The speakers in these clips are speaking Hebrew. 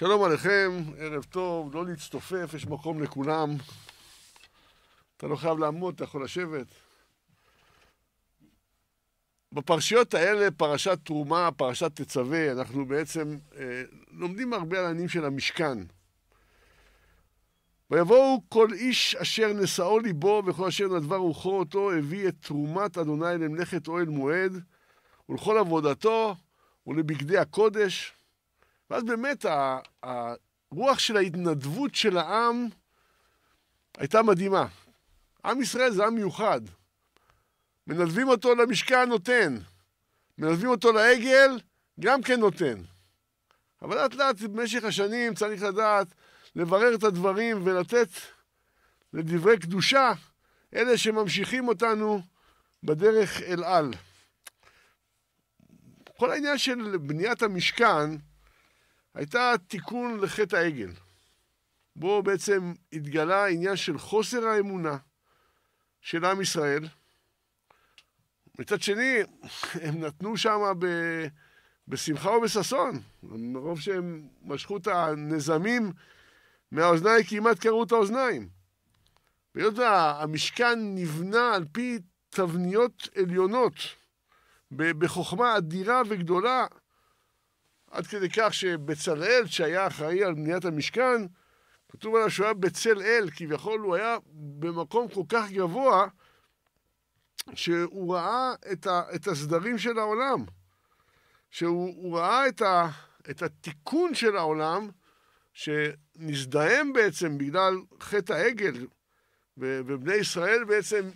שלום עליכם, ערב טוב, לא להצטופף, יש מקום לכולם. אתה לא חייב לעמוד, אתה יכול לשבת. בפרשיות האלה, פרשת תרומה, פרשת תצווה, אנחנו בעצם אה, לומדים הרבה על העניינים של המשכן. ויבואו כל איש אשר נשאו ליבו וכל אשר נדבה רוחו אותו, הביא את תרומת אדוני למלאכת אוהל מועד ולכל עבודתו ולבגדי הקודש. ואז באמת הרוח של ההתנדבות של העם הייתה מדהימה. עם ישראל זה עם מיוחד. מנדבים אותו למשקע נותן. מנדבים אותו לעגל, גם כן נותן. אבל לאט לאט במשך השנים צריך לדעת לברר את הדברים ולתת לדברי קדושה, אלה שממשיכים אותנו בדרך אל על. כל העניין של בניית המשכן, הייתה תיקון לחטא העגל, בו בעצם התגלה העניין של חוסר האמונה של עם ישראל. מצד שני, הם נתנו שם ב... בשמחה ובששון, מרוב שהם משכו את הנזמים מהאוזניים, כמעט קרעו את האוזניים. והיות והמשכן נבנה על פי תבניות עליונות, בחוכמה אדירה וגדולה, עד כדי כך שבצלאל, שהיה אחראי על בניית המשכן, כתוב עליו שהוא היה בצל אל, כביכול הוא היה במקום כל כך גבוה, שהוא ראה את, ה, את הסדרים של העולם, שהוא ראה את, ה, את התיקון של העולם, שנזדהם בעצם בגלל חטא העגל, ובני ישראל בעצם,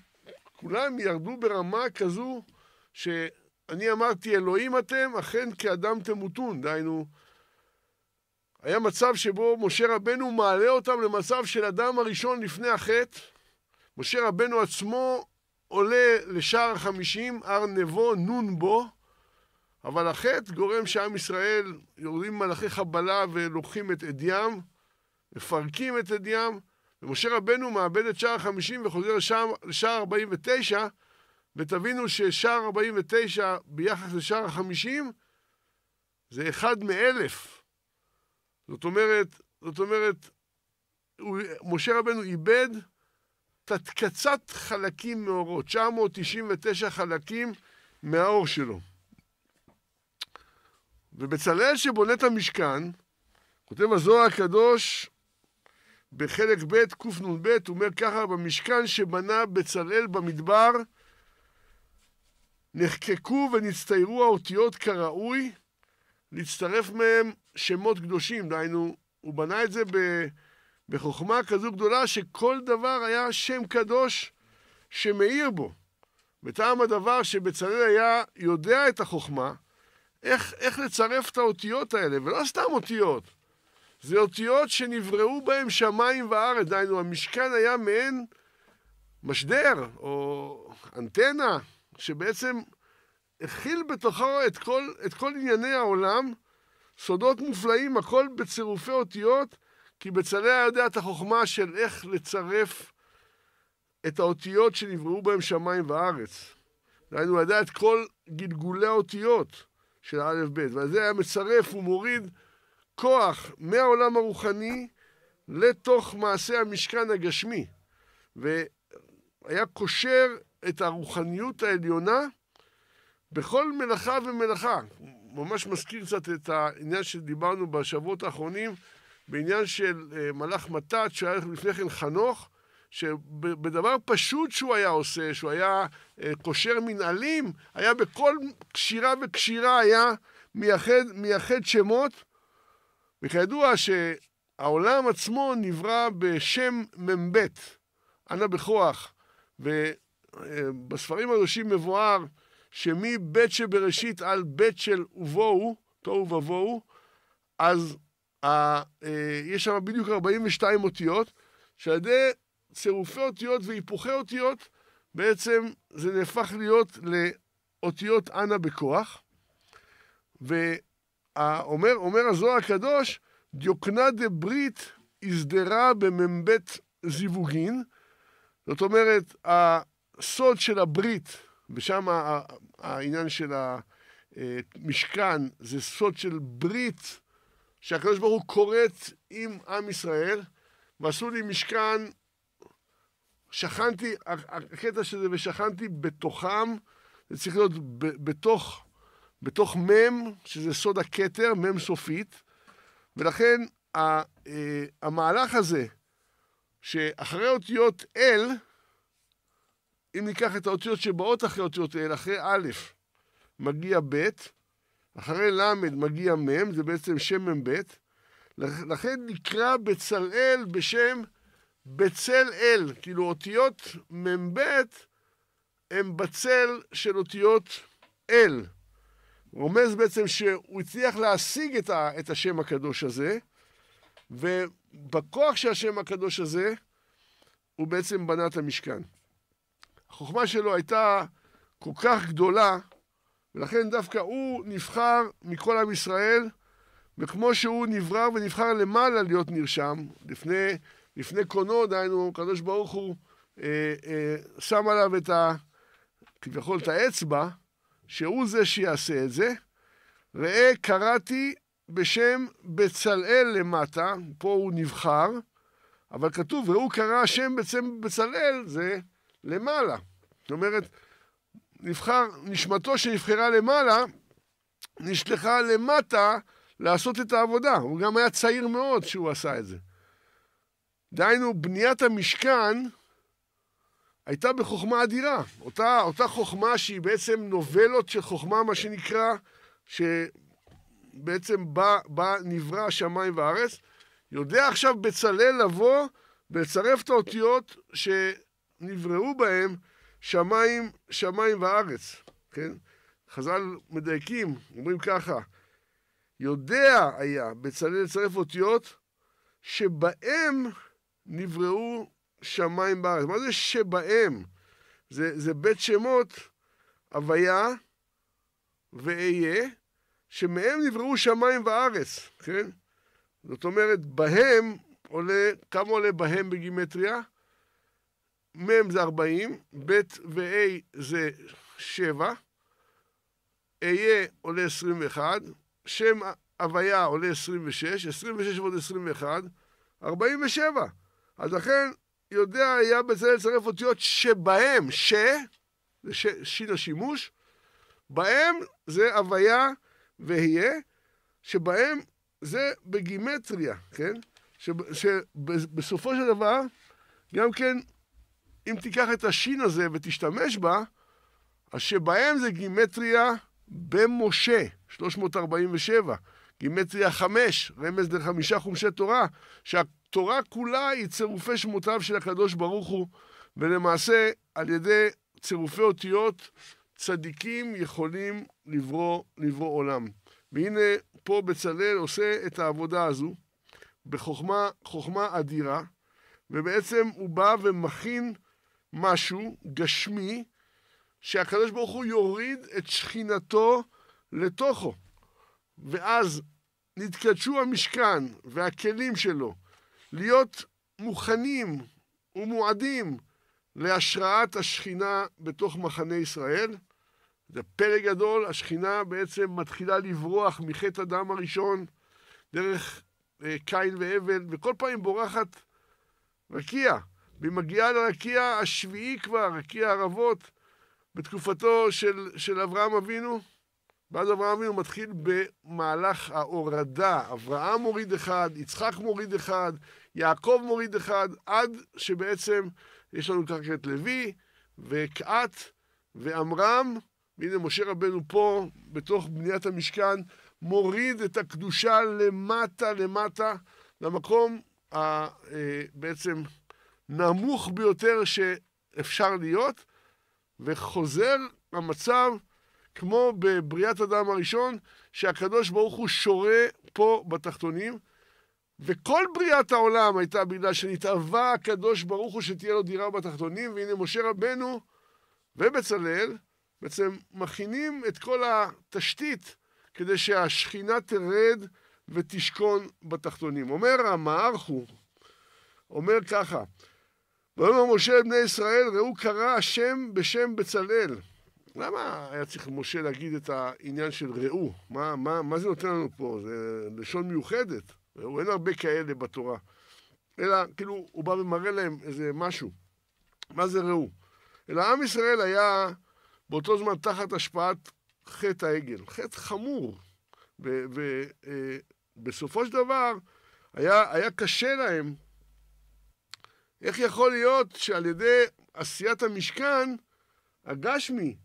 כולם ירדו ברמה כזו, ש... אני אמרתי, אלוהים אתם, אכן כאדם תמותון. דהיינו, היה מצב שבו משה רבנו מעלה אותם למצב של אדם הראשון לפני החטא. משה רבנו עצמו עולה לשער החמישים, הר נבו, נון בו, אבל החטא גורם שעם ישראל יורדים מלאכי חבלה ולוקחים את אדים, מפרקים את אדים, ומשה רבנו מאבד את שער החמישים וחוזר לשער, לשער ותשע, ותבינו ששער 49 ביחס לשער ה-50 זה אחד מאלף. זאת אומרת, זאת אומרת, משה רבנו איבד תתקצת חלקים מאורו, 999 חלקים מהאור שלו. ובצלאל שבונה את המשכן, כותב הזוהר הקדוש בחלק ב' קנ"ב, הוא אומר ככה, במשכן שבנה בצלאל במדבר, נחקקו ונצטיירו האותיות כראוי, להצטרף מהם שמות קדושים, דהיינו, הוא בנה את זה בחוכמה כזו גדולה שכל דבר היה שם קדוש שמאיר בו. בטעם הדבר שבצלאל היה יודע את החוכמה, איך, איך לצרף את האותיות האלה, ולא סתם אותיות, זה אותיות שנבראו בהם שמיים וארץ, דהיינו, המשכן היה מעין משדר או אנטנה, שבעצם הכיל בתוכו את כל, את כל ענייני העולם, סודות מופלאים, הכל בצירופי אותיות, כי בצלאל יודע את החוכמה של איך לצרף את האותיות שנבראו בהם שמיים וארץ. דהיינו, הוא ידע את כל גלגולי האותיות של א' ב', ועל זה היה מצרף ומוריד כוח מהעולם הרוחני לתוך מעשה המשכן הגשמי. והיה קושר את הרוחניות העליונה בכל מלאכה ומלאכה. ממש מזכיר קצת את העניין שדיברנו בשבועות האחרונים, בעניין של אה, מלאך מתת, שהיה לפני כן חנוך, שבדבר פשוט שהוא היה עושה, שהוא היה אה, קושר מנהלים, היה בכל קשירה וקשירה היה מייחד, מייחד שמות, וכידוע שהעולם עצמו נברא בשם מ"ב, אנא בכוח, אה, בספרים הראשיים מבואר שמבית שבראשית על בית של ובוהו, תוהו ובוהו, אז ה, אה, יש שם בדיוק 42 אותיות, שעל ידי צירופי אותיות והיפוכי אותיות, בעצם זה נהפך להיות לאותיות אנה בכוח. ואומר אומר הזוהר הקדוש, דיוקנה דה ברית הסדרה במ"ב זיווגין. זאת אומרת, הסוד של הברית, ושם העניין של המשכן זה סוד של ברית שהקדוש ברוך הוא כורת עם עם ישראל, ועשו לי משכן, שכנתי, הקטע של זה, ושכנתי בתוכם, זה צריך להיות ב, בתוך, בתוך מ', שזה סוד הכתר, מ' סופית, ולכן ה, אה, המהלך הזה, שאחרי אותיות אל, אם ניקח את האותיות שבאות אחרי האותיות האלה, אחרי א', מגיע ב', אחרי ל' מגיע מ', זה בעצם שם מ"ב, לכן נקרא בצלאל בשם בצל אל, כאילו אותיות מ"ב הם בצל של אותיות אל. רומז בעצם שהוא הצליח להשיג את, ה, את השם הקדוש הזה, ובכוח של השם הקדוש הזה, הוא בעצם בנה את המשכן. החוכמה שלו הייתה כל כך גדולה, ולכן דווקא הוא נבחר מכל עם ישראל, וכמו שהוא נברא ונבחר למעלה להיות נרשם, לפני, לפני קונו, דהיינו, הקדוש ברוך הוא אה, אה, שם עליו את ה... כביכול את האצבע, שהוא זה שיעשה את זה. ראה, קראתי בשם בצלאל למטה, פה הוא נבחר, אבל כתוב, והוא קרא השם בצלאל, זה למעלה. זאת אומרת, נבחר, נשמתו שנבחרה למעלה, נשלחה למטה לעשות את העבודה. הוא גם היה צעיר מאוד כשהוא עשה את זה. דהיינו, בניית המשכן הייתה בחוכמה אדירה. אותה, אותה חוכמה שהיא בעצם נובלות של חוכמה, מה שנקרא, שבעצם בה, בה נברא השמיים והארץ, יודע עכשיו בצלאל לבוא ולצרף את האותיות ש... נבראו בהם שמיים, שמיים וארץ, כן? חז"ל מדייקים, אומרים ככה, יודע היה בצלאל לצרף אותיות שבהם נבראו שמיים בארץ. מה זה שבהם? זה, זה בית שמות, הוויה ואהיה, שמהם נבראו שמיים וארץ, כן? זאת אומרת, בהם עולה, כמה עולה בהם בגימטריה? מ' זה 40, ב' ו-A זה 7, אהיה עולה 21, שם הוויה עולה 26, 26 ועוד 21, 47. אז לכן יודע היה בצלאל לצרף אותיות שבהם, ש, זה ש, שין השימוש, בהם זה הוויה ויהיה, שבהם זה בגימטריה, כן? שבסופו של דבר, גם כן אם תיקח את השין הזה ותשתמש בה, אז שבהם זה גימטריה במשה, 347. גימטריה 5, רמז לחמישה חומשי תורה, שהתורה כולה היא צירופי שמותיו של הקדוש ברוך הוא, ולמעשה על ידי צירופי אותיות צדיקים יכולים לברוא, לברוא עולם. והנה פה בצלאל עושה את העבודה הזו בחוכמה אדירה, ובעצם הוא בא ומכין משהו גשמי שהקדוש ברוך הוא יוריד את שכינתו לתוכו. ואז נתקדשו המשכן והכלים שלו להיות מוכנים ומועדים להשראת השכינה בתוך מחנה ישראל. זה פלא גדול, השכינה בעצם מתחילה לברוח מחטא הדם הראשון דרך אה, קין והבל, וכל פעם בורחת רקיע, והיא מגיעה לרקיע השביעי כבר, רקיע ערבות, בתקופתו של, של אברהם אבינו. ואז אברהם אבינו מתחיל במהלך ההורדה. אברהם מוריד אחד, יצחק מוריד אחד, יעקב מוריד אחד, עד שבעצם יש לנו כרגע את לוי, וקעת, ועמרם, והנה משה רבנו פה, בתוך בניית המשכן, מוריד את הקדושה למטה למטה, למקום ה, אה, בעצם נמוך ביותר שאפשר להיות, וחוזר המצב כמו בבריאת אדם הראשון, שהקדוש ברוך הוא שורה פה בתחתונים, וכל בריאת העולם הייתה בגלל שנתאווה הקדוש ברוך הוא שתהיה לו דירה בתחתונים, והנה משה רבנו ובצלאל בעצם מכינים את כל התשתית כדי שהשכינה תרד ותשכון בתחתונים. אומר המערך אומר ככה, ויאמר משה לבני ישראל, ראו קרא השם בשם בצלאל. למה היה צריך משה להגיד את העניין של ראו? מה, מה, מה זה נותן לנו פה? זה לשון מיוחדת. ראו, אין הרבה כאלה בתורה. אלא כאילו, הוא בא ומראה להם איזה משהו. מה זה ראו? אלא עם ישראל היה באותו זמן תחת השפעת חטא העגל. חטא חמור. ובסופו אה, של דבר, היה, היה קשה להם איך יכול להיות שעל ידי עשיית המשכן, הגשמי,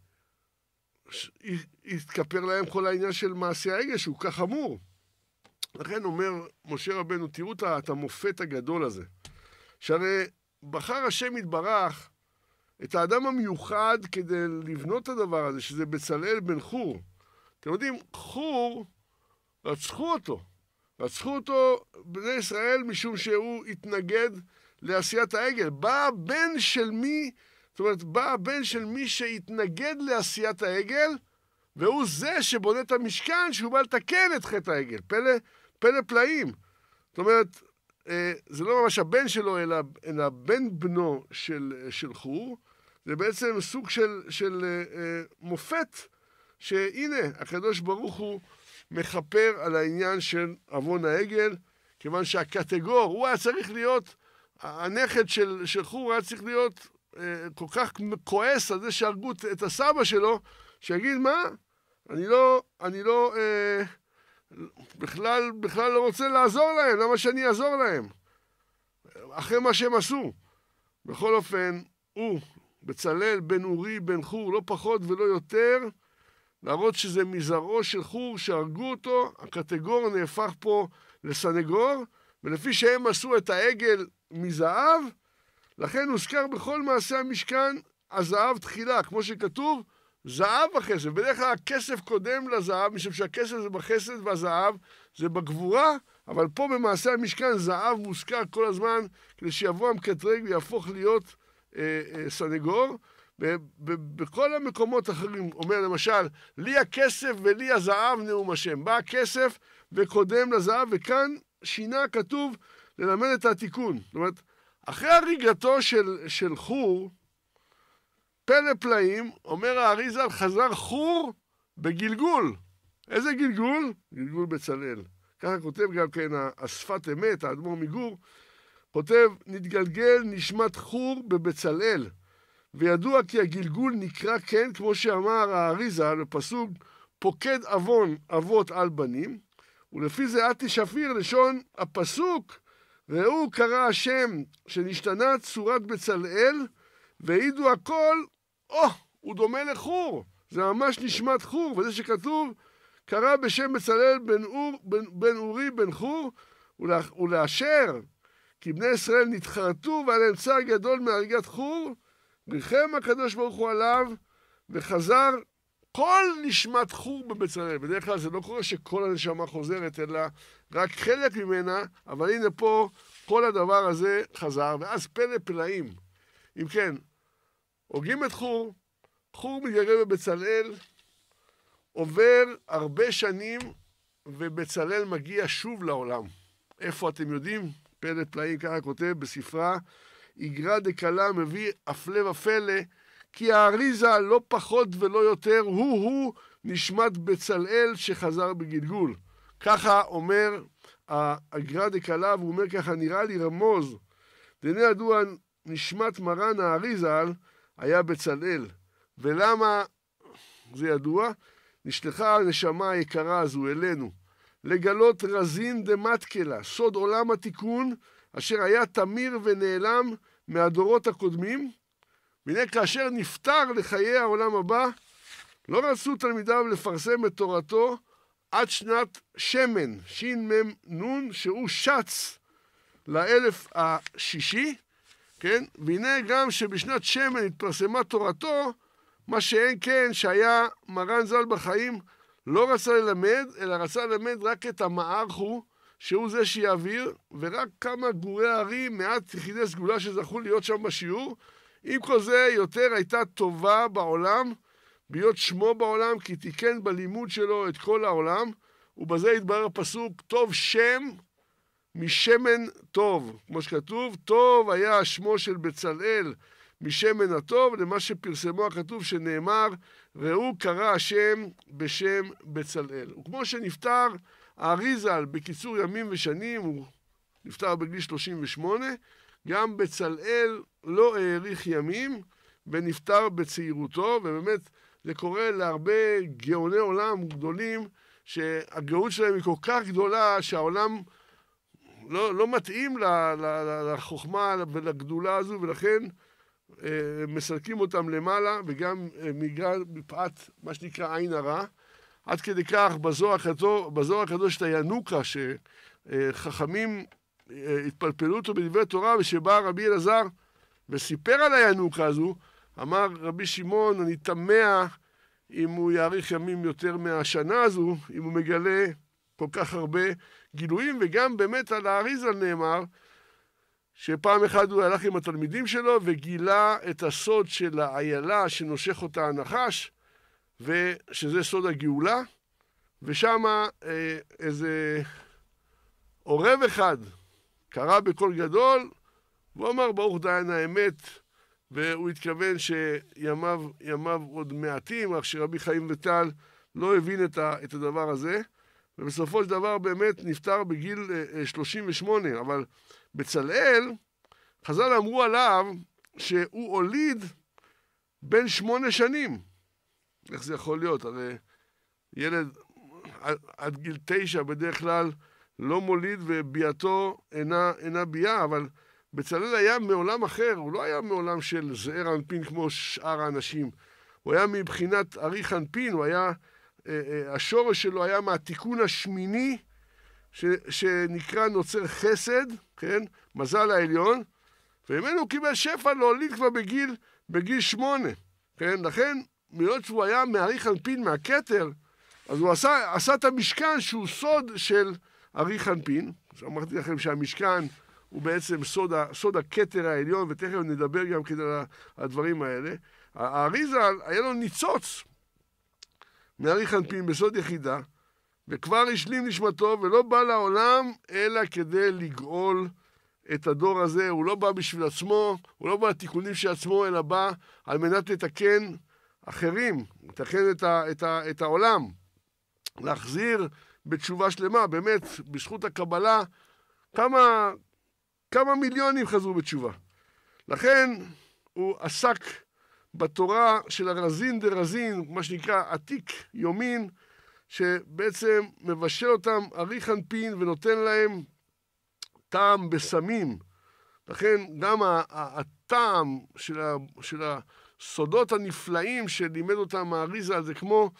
יתכפר להם כל העניין של מעשה ההגה, שהוא כך אמור. לכן אומר משה רבנו, תראו את המופת הגדול הזה. שהרי בחר השם יתברך את האדם המיוחד כדי לבנות את הדבר הזה, שזה בצלאל בן חור. אתם יודעים, חור, רצחו אותו. רצחו אותו בני ישראל משום שהוא התנגד לעשיית העגל. בא הבן של מי, זאת אומרת, בא הבן של מי שהתנגד לעשיית העגל, והוא זה שבונה את המשכן שהוא בא לתקן את חטא העגל. פלא, פלא פלאים. זאת אומרת, אה, זה לא ממש הבן שלו, אלא, אלא בן בנו של, של חור. זה בעצם סוג של, של אה, אה, מופת, שהנה, הקדוש ברוך הוא מכפר על העניין של עוון העגל, כיוון שהקטגור, הוא היה צריך להיות הנכד של, של חור היה צריך להיות אה, כל כך כועס על זה שהרגו את הסבא שלו, שיגיד, מה? אני לא, אני לא, אה, בכלל, בכלל לא רוצה לעזור להם, למה שאני אעזור להם? אחרי מה שהם עשו. בכל אופן, הוא, בצלאל, בן אורי, בן חור, לא פחות ולא יותר, להראות שזה מזרעו של חור שהרגו אותו, הקטגור נהפך פה לסנגור, ולפי שהם עשו את העגל מזהב, לכן הוזכר בכל מעשה המשכן הזהב תחילה, כמו שכתוב, זהב וכסף. בדרך כלל הכסף קודם לזהב, משום שהכסף זה בחסד והזהב זה בגבורה, אבל פה במעשה המשכן זהב מוזכר כל הזמן, כדי שיבוא המקטרג ויהפוך להיות אה, אה, סנגור. בכל המקומות האחרים, אומר למשל, לי הכסף ולי הזהב נאום השם. בא הכסף וקודם לזהב, וכאן שינה כתוב ללמד את התיקון. זאת אומרת, אחרי הריגתו של, של חור, פלא פלאים, אומר האריזה, חזר חור בגלגול. איזה גלגול? גלגול בצלאל. ככה כותב גם כן השפת אמת, האדמו"ר מגור, כותב, נתגלגל נשמת חור בבצלאל. וידוע כי הגלגול נקרא כן, כמו שאמר האריזה בפסוק פוקד עוון אבות על בנים, ולפי זה אתי שפיר, לשון הפסוק, ראו קרא השם שנשתנה צורת בצלאל, והעידו הכל, או, oh, הוא דומה לחור. זה ממש נשמת חור, וזה שכתוב, קרא בשם בצלאל בן, אור, בן, בן אורי בן חור, ולאח, ולאשר כי בני ישראל נתחרטו ועליהם צער גדול מהריגת חור, ריחם הקדוש ברוך הוא עליו, וחזר כל נשמת חור בבצלאל. בדרך כלל זה לא קורה שכל הנשמה חוזרת, אלא רק חלק ממנה, אבל הנה פה כל הדבר הזה חזר, ואז פלא פלאים. אם כן, הוגים את חור, חור מתגרה בבצלאל, עובר הרבה שנים, ובצלאל מגיע שוב לעולם. איפה אתם יודעים? פלא פלאים ככה כותב בספרה, איגרא דקלה מביא הפלא ופלא כי האריזה לא פחות ולא יותר הוא-הוא נשמת בצלאל שחזר בגלגול. ככה אומר הגרא דקלה, והוא אומר ככה, נראה לי רמוז. דני ידוע נשמת מרן האריזה היה בצלאל. ולמה זה ידוע? נשלחה הנשמה היקרה הזו אלינו, לגלות רזין דמטקלה, סוד עולם התיקון, אשר היה תמיר ונעלם מהדורות הקודמים, והנה כאשר נפטר לחיי העולם הבא, לא רצו תלמידיו לפרסם את תורתו עד שנת שמן, שמ"ן, שהוא שץ לאלף השישי, כן? והנה גם שבשנת שמן התפרסמה תורתו, מה שאין כן שהיה מרן ז"ל בחיים, לא רצה ללמד, אלא רצה ללמד רק את המערכו, שהוא זה שיעביר, ורק כמה גורי ערים, מעט יחידי סגולה שזכו להיות שם בשיעור, עם כל זה, יותר הייתה טובה בעולם, בהיות שמו בעולם, כי תיקן בלימוד שלו את כל העולם, ובזה התברר הפסוק, טוב שם משמן טוב. כמו שכתוב, טוב היה שמו של בצלאל משמן הטוב, למה שפרסמו הכתוב שנאמר, ראו קרא השם בשם בצלאל. וכמו שנפטר האריזל בקיצור ימים ושנים, הוא נפטר בגיל 38, גם בצלאל לא האריך ימים ונפטר בצעירותו, ובאמת זה קורה להרבה גאוני עולם גדולים, שהגאות שלהם היא כל כך גדולה שהעולם לא, לא מתאים ל, ל, ל, לחוכמה ולגדולה הזו, ולכן אה, מסלקים אותם למעלה, וגם אה, בגלל, מפאת מה שנקרא עין הרע. עד כדי כך בזוהר הקדוש, בזוהר הקדוש את הינוקה, אה, שחכמים אה, התפלפלו אותו בדברי תורה, ושבא רבי אלעזר וסיפר על הינוקה הזו, אמר רבי שמעון, אני תמה אם הוא יאריך ימים יותר מהשנה הזו, אם הוא מגלה כל כך הרבה גילויים, וגם באמת על האריזה נאמר, שפעם אחת הוא הלך עם התלמידים שלו וגילה את הסוד של האיילה שנושך אותה הנחש, ושזה סוד הגאולה, ושם אה, איזה עורב אחד קרא בקול גדול, והוא אמר, ברוך דיין האמת, והוא התכוון שימיו עוד מעטים, אך שרבי חיים וטל לא הבין את, ה, את הדבר הזה, ובסופו של דבר באמת נפטר בגיל 38, אה, אה, אבל בצלאל, חז"ל אמרו עליו שהוא הוליד בן שמונה שנים. איך זה יכול להיות? הרי ילד עד, עד גיל תשע בדרך כלל לא מוליד וביאתו אינה, אינה ביאה, אבל בצלאל היה מעולם אחר, הוא לא היה מעולם של זעיר אנפין כמו שאר האנשים. הוא היה מבחינת אריך אנפין, הוא היה, אה, אה, השורש שלו היה מהתיקון השמיני, ש, שנקרא נוצר חסד, כן? מזל העליון, וממנו הוא קיבל שפע להוליד כבר בגיל, בגיל שמונה, כן? לכן, מיות שהוא היה מאריך אנפין מהכתר, אז הוא עשה, עשה את המשכן שהוא סוד של אריך אנפין. אז אמרתי לכם שהמשכן... הוא בעצם סוד, סוד הכתר העליון, ותכף נדבר גם כן על הדברים האלה. האריזה, היה לו ניצוץ מהריחנפין בסוד יחידה, וכבר השלים נשמתו, ולא בא לעולם אלא כדי לגאול את הדור הזה. הוא לא בא בשביל עצמו, הוא לא בא לתיקונים של עצמו, אלא בא על מנת לתקן אחרים, לתקן את, ה, את, ה, את העולם, להחזיר בתשובה שלמה. באמת, בזכות הקבלה, כמה, כמה מיליונים חזרו בתשובה. לכן הוא עסק בתורה של הרזין רזין, מה שנקרא עתיק יומין, שבעצם מבשל אותם ארי חנפין ונותן להם טעם בסמים. לכן גם הטעם של, ה, של הסודות הנפלאים שלימד אותם האריזה זה כמו,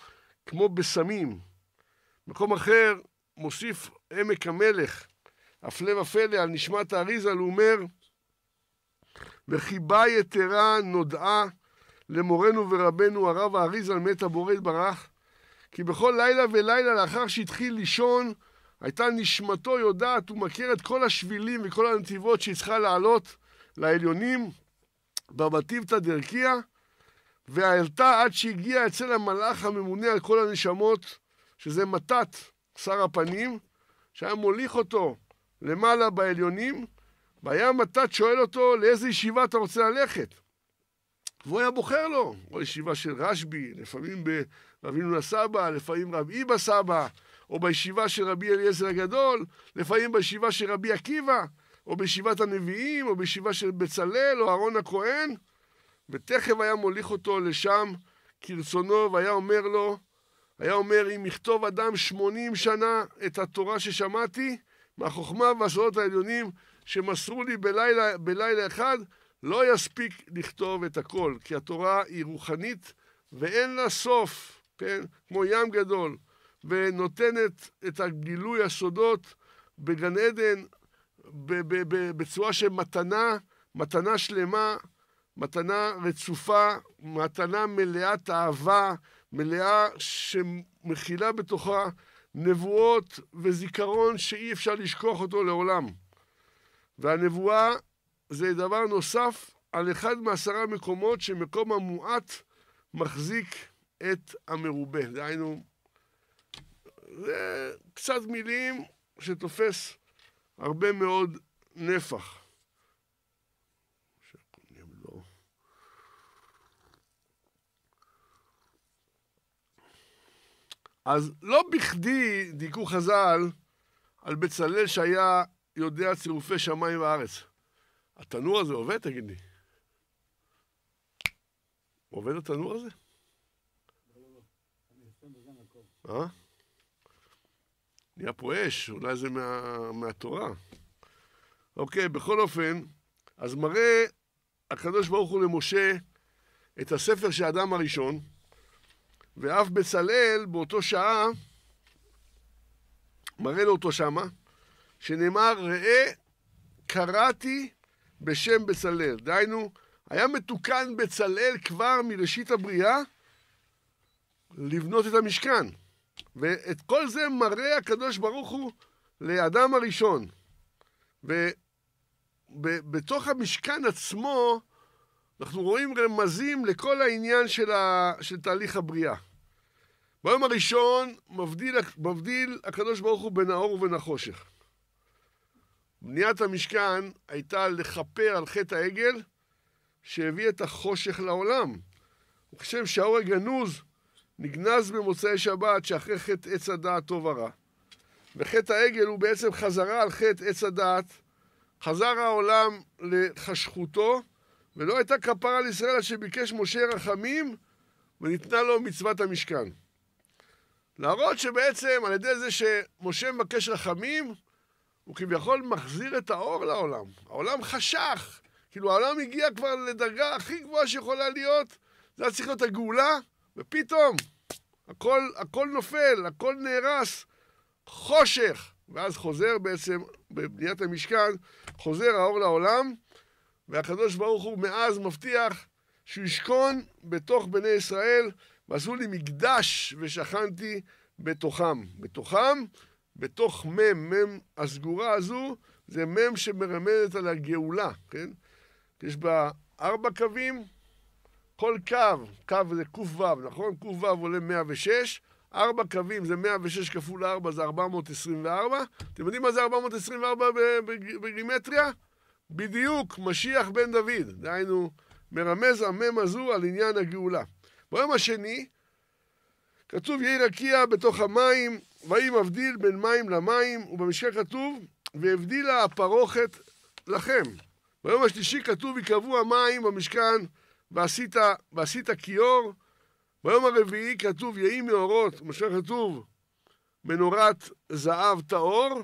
כמו בסמים. מקום אחר מוסיף עמק המלך, הפלא ופלא, על נשמת האריזה, הוא אומר, וחיבה יתרה נודעה למורנו ורבנו הרב על מת הבורא יתברך, כי בכל לילה ולילה לאחר שהתחיל לישון, הייתה נשמתו יודעת ומכיר את כל השבילים וכל הנתיבות שהיא צריכה לעלות לעליונים, בבטיבתא דרכיה, ועלתה עד שהגיעה אצל המלאך הממונה על כל הנשמות, שזה מתת שר הפנים, שהיה מוליך אותו למעלה בעליונים, והיה מתת שואל אותו לאיזה ישיבה אתה רוצה ללכת. והוא היה בוחר לו, או ישיבה של רשב"י, לפעמים ברב הילונה סבא, לפעמים רב איבא סבא, או בישיבה של רבי אליעזר הגדול, לפעמים בישיבה של רבי עקיבא, או בישיבת הנביאים, או בישיבה של בצלאל, או אהרון הכהן, ותכף היה מוליך אותו לשם כרצונו, והיה אומר לו, היה אומר, אם יכתוב אדם שמונים שנה את התורה ששמעתי, מהחוכמה והשאלות העליונים שמסרו לי בלילה, בלילה אחד, לא יספיק לכתוב את הכל, כי התורה היא רוחנית ואין לה סוף, כן? כמו ים גדול, ונותנת את הגילוי הסודות בגן עדן בצורה של מתנה, מתנה שלמה, מתנה רצופה, מתנה מלאת אהבה, מלאה שמכילה בתוכה נבואות וזיכרון שאי אפשר לשכוח אותו לעולם. והנבואה זה דבר נוסף על אחד מעשרה מקומות שמקום המועט מחזיק את המרובה. דהיינו, זה קצת מילים שתופס הרבה מאוד נפח. אז לא בכדי דיכאו חז"ל על בצלאל שהיה יודע צירופי שמיים וארץ. התנור הזה עובד, תגיד לי? עובד התנור הזה? אה? נהיה פה אש, אולי זה מה, מהתורה. אוקיי, בכל אופן, אז מראה הקדוש ברוך הוא למשה את הספר של האדם הראשון, ואף בצלאל באותו שעה, מראה לו אותו שמה, שנאמר, ראה, קראתי בשם בצלאל. דהיינו, היה מתוקן בצלאל כבר מראשית הבריאה לבנות את המשכן. ואת כל זה מראה הקדוש ברוך הוא לאדם הראשון. ובתוך המשכן עצמו אנחנו רואים רמזים לכל העניין של, ה... של תהליך הבריאה. ביום הראשון מבדיל, מבדיל הקדוש ברוך הוא בין האור ובין החושך. בניית המשכן הייתה לכפר על חטא העגל שהביא את החושך לעולם. הוא חושב שהאור הגנוז נגנז במוצאי שבת שאחרי חטא עץ הדעת טוב ורע. וחטא העגל הוא בעצם חזרה על חטא עץ הדעת. חזר העולם לחשכותו, ולא הייתה כפרה לישראל ישראל עד שביקש משה רחמים וניתנה לו מצוות המשכן. להראות שבעצם על ידי זה שמשה מבקש רחמים, הוא כביכול מחזיר את האור לעולם. העולם חשך. כאילו העולם הגיע כבר לדרגה הכי גבוהה שיכולה להיות. זה היה צריך להיות הגאולה, ופתאום הכל, הכל נופל, הכל נהרס, חושך. ואז חוזר בעצם, בבניית המשכן, חוזר האור לעולם, והקדוש ברוך הוא מאז מבטיח שהוא ישכון בתוך בני ישראל ועשו לי מקדש ושכנתי בתוכם. בתוכם, בתוך מ', מ' הסגורה הזו, זה מ' שמרמדת על הגאולה, כן? יש בה ארבע קווים, כל קו, קו זה קו, נכון? קו עולה 106, ארבע קווים זה 106 כפול 4 זה 424. אתם יודעים מה זה 424 בגימטריה? בדיוק, משיח בן דוד. דהיינו, מרמז המם הזו על עניין הגאולה. ביום השני, כתוב יהי רקיע בתוך המים, ויהי מבדיל בין מים למים, ובמשקה כתוב, והבדילה הפרוכת לכם. ביום השלישי כתוב, יקבעו המים במשכן, ועשית, ועשית כיור. ביום הרביעי כתוב, יהי מאורות, במשקה כתוב, מנורת זהב טהור,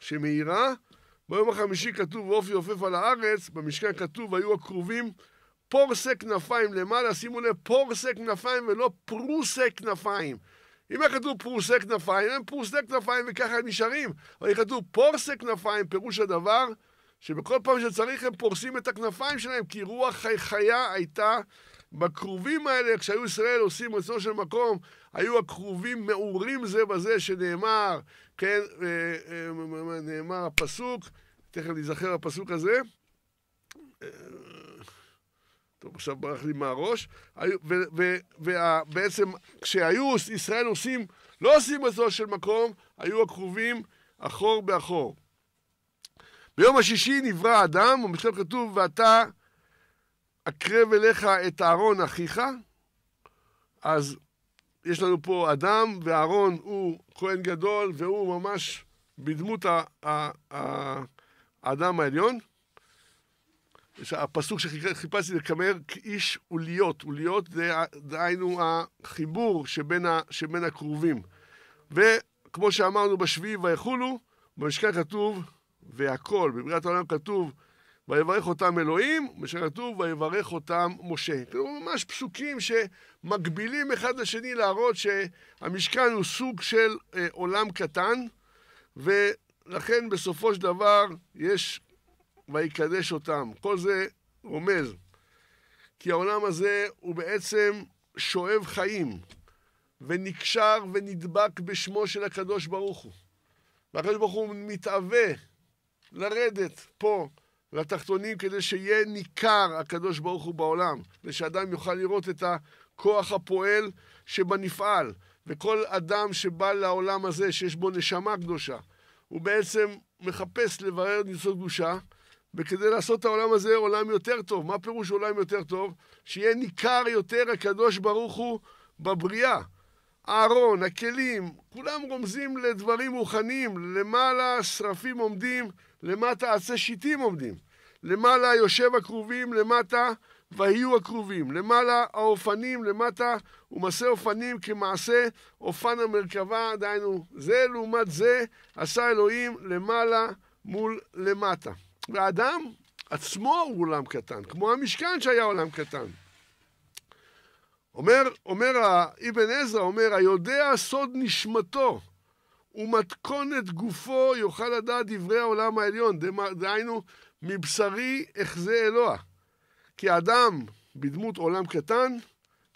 שמאירה. ביום החמישי כתוב, ואופי עופף על הארץ, במשכן כתוב, היו הכרובים פורסה כנפיים למעלה, שימו לב, פורסה כנפיים ולא פרוסה כנפיים. אם היה כתוב פרוסה כנפיים, הם פרוסי כנפיים וככה הם נשארים. אבל אם כתוב פורסה כנפיים, פירוש הדבר שבכל פעם שצריך הם פורסים את הכנפיים שלהם, כי רוח חי חיה הייתה בכרובים האלה, כשהיו ישראל עושים רצונו של מקום, היו הכרובים מעורים זה בזה, שנאמר, כן, אה, אה, נאמר הפסוק, תכף ניזכר הפסוק הזה, אה, טוב, עכשיו ברח לי מהראש, ובעצם כשהיו ישראל עושים, לא עושים מזון של מקום, היו הכרובים אחור באחור. ביום השישי נברא האדם, ובשלב כתוב, ואתה אקרב אליך את אהרון אחיך, אז יש לנו פה אדם, ואהרון הוא כהן גדול, והוא ממש בדמות האדם העליון. הפסוק שחיפשתי לקמר כאיש ולהיות, וליות דהיינו החיבור שבין, ה, שבין הקרובים. וכמו שאמרנו בשביעי ויחולו, במשכן כתוב והכל, בבריאת העולם כתוב ויברך אותם אלוהים, במשכן כתוב ויברך אותם משה. כאילו ממש פסוקים שמגבילים אחד לשני להראות שהמשכן הוא סוג של אה, עולם קטן, ולכן בסופו של דבר יש ויקדש אותם. כל זה רומז, כי העולם הזה הוא בעצם שואב חיים, ונקשר ונדבק בשמו של הקדוש ברוך הוא. והקדוש ברוך הוא מתאווה לרדת פה לתחתונים כדי שיהיה ניכר הקדוש ברוך הוא בעולם, ושאדם יוכל לראות את הכוח הפועל שבנפעל. וכל אדם שבא לעולם הזה, שיש בו נשמה קדושה, הוא בעצם מחפש לברר ניצול קדושה, וכדי לעשות את העולם הזה עולם יותר טוב. מה פירוש עולם יותר טוב? שיהיה ניכר יותר הקדוש ברוך הוא בבריאה. הארון, הכלים, כולם רומזים לדברים מוכנים, למעלה שרפים עומדים, למטה עצי שיטים עומדים. למעלה יושב הכרובים, למטה ויהיו הכרובים. למעלה האופנים, למטה ומעשה אופנים כמעשה אופן המרכבה, דהיינו, זה לעומת זה עשה אלוהים למעלה מול למטה. והאדם עצמו הוא עולם קטן, כמו המשכן שהיה עולם קטן. אומר, אומר אבן עזרא, אומר, היודע סוד נשמתו ומתכונת גופו יוכל לדעת דברי העולם העליון. דהיינו, מבשרי אחזה אלוה. כי האדם בדמות עולם קטן,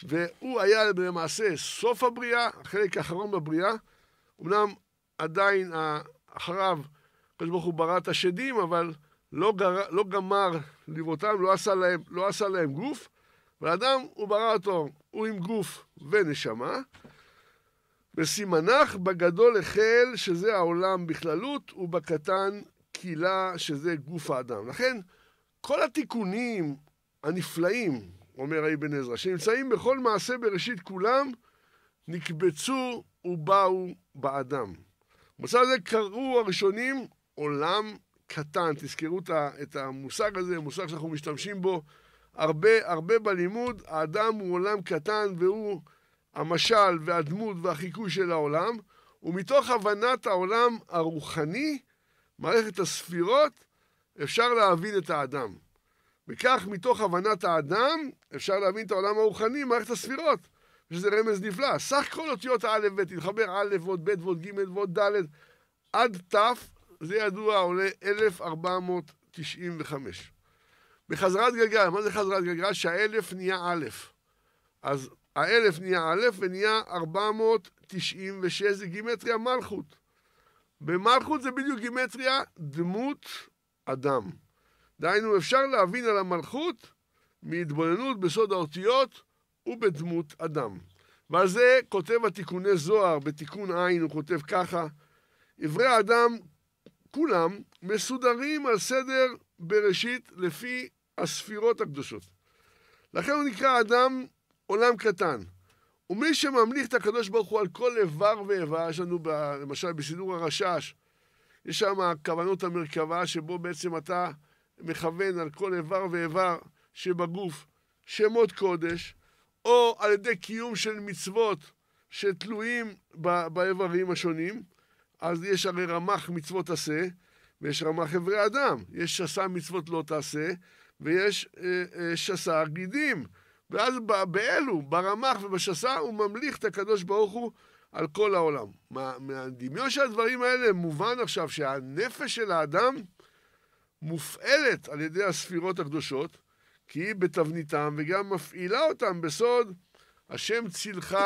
והוא היה למעשה סוף הבריאה, החלק האחרון בבריאה. אמנם עדיין אחריו, הקדוש ברוך הוא ברא את השדים, אבל לא, גר, לא גמר לברותם, לא עשה להם, לא עשה להם גוף, והאדם הוא ברא אותו, הוא עם גוף ונשמה. וסימנך בגדול החל, שזה העולם בכללות, ובקטן קהילה, שזה גוף האדם. לכן, כל התיקונים הנפלאים, אומר האבן עזרא, שנמצאים בכל מעשה בראשית כולם, נקבצו ובאו באדם. במצב הזה קראו הראשונים עולם קטן, תזכרו את המושג הזה, מושג שאנחנו משתמשים בו הרבה הרבה בלימוד, האדם הוא עולם קטן והוא המשל והדמות והחיקוי של העולם, ומתוך הבנת העולם הרוחני, מערכת הספירות, אפשר להבין את האדם. וכך, מתוך הבנת האדם, אפשר להבין את העולם הרוחני, מערכת הספירות, שזה רמז נפלא. סך כל אותיות א' ב תתחבר א' ועוד ב' ועוד ג' ועוד ד', עד ת', זה ידוע, עולה 1,495. בחזרת גלגל, מה זה חזרת גלגל? שהאלף נהיה א'. אז האלף נהיה א' ונהיה 496, זה גימטריה מלכות. במלכות זה בדיוק גימטריה דמות אדם. דהיינו, אפשר להבין על המלכות מהתבוננות בסוד האותיות ובדמות אדם. ועל זה כותב התיקוני זוהר, בתיקון עין הוא כותב ככה: אברי האדם כולם מסודרים על סדר בראשית לפי הספירות הקדושות. לכן הוא נקרא אדם עולם קטן. ומי שממליך את הקדוש ברוך הוא על כל איבר ואיבר, יש לנו ב, למשל בסידור הרשש, יש שם כוונות המרכבה, שבו בעצם אתה מכוון על כל איבר ואיבר שבגוף שמות קודש, או על ידי קיום של מצוות שתלויים באיברים השונים. אז יש הרי רמ"ח מצוות עשה, ויש רמ"ח אברי אדם. יש שס"ה מצוות לא תעשה, ויש אה, אה, שס"ה גידים. ואז באלו, ברמ"ח ובשס"ה, הוא ממליך את הקדוש ברוך הוא על כל העולם. מה, מהדמיון של הדברים האלה מובן עכשיו שהנפש של האדם מופעלת על ידי הספירות הקדושות, כי היא בתבניתם וגם מפעילה אותם בסוד השם צילך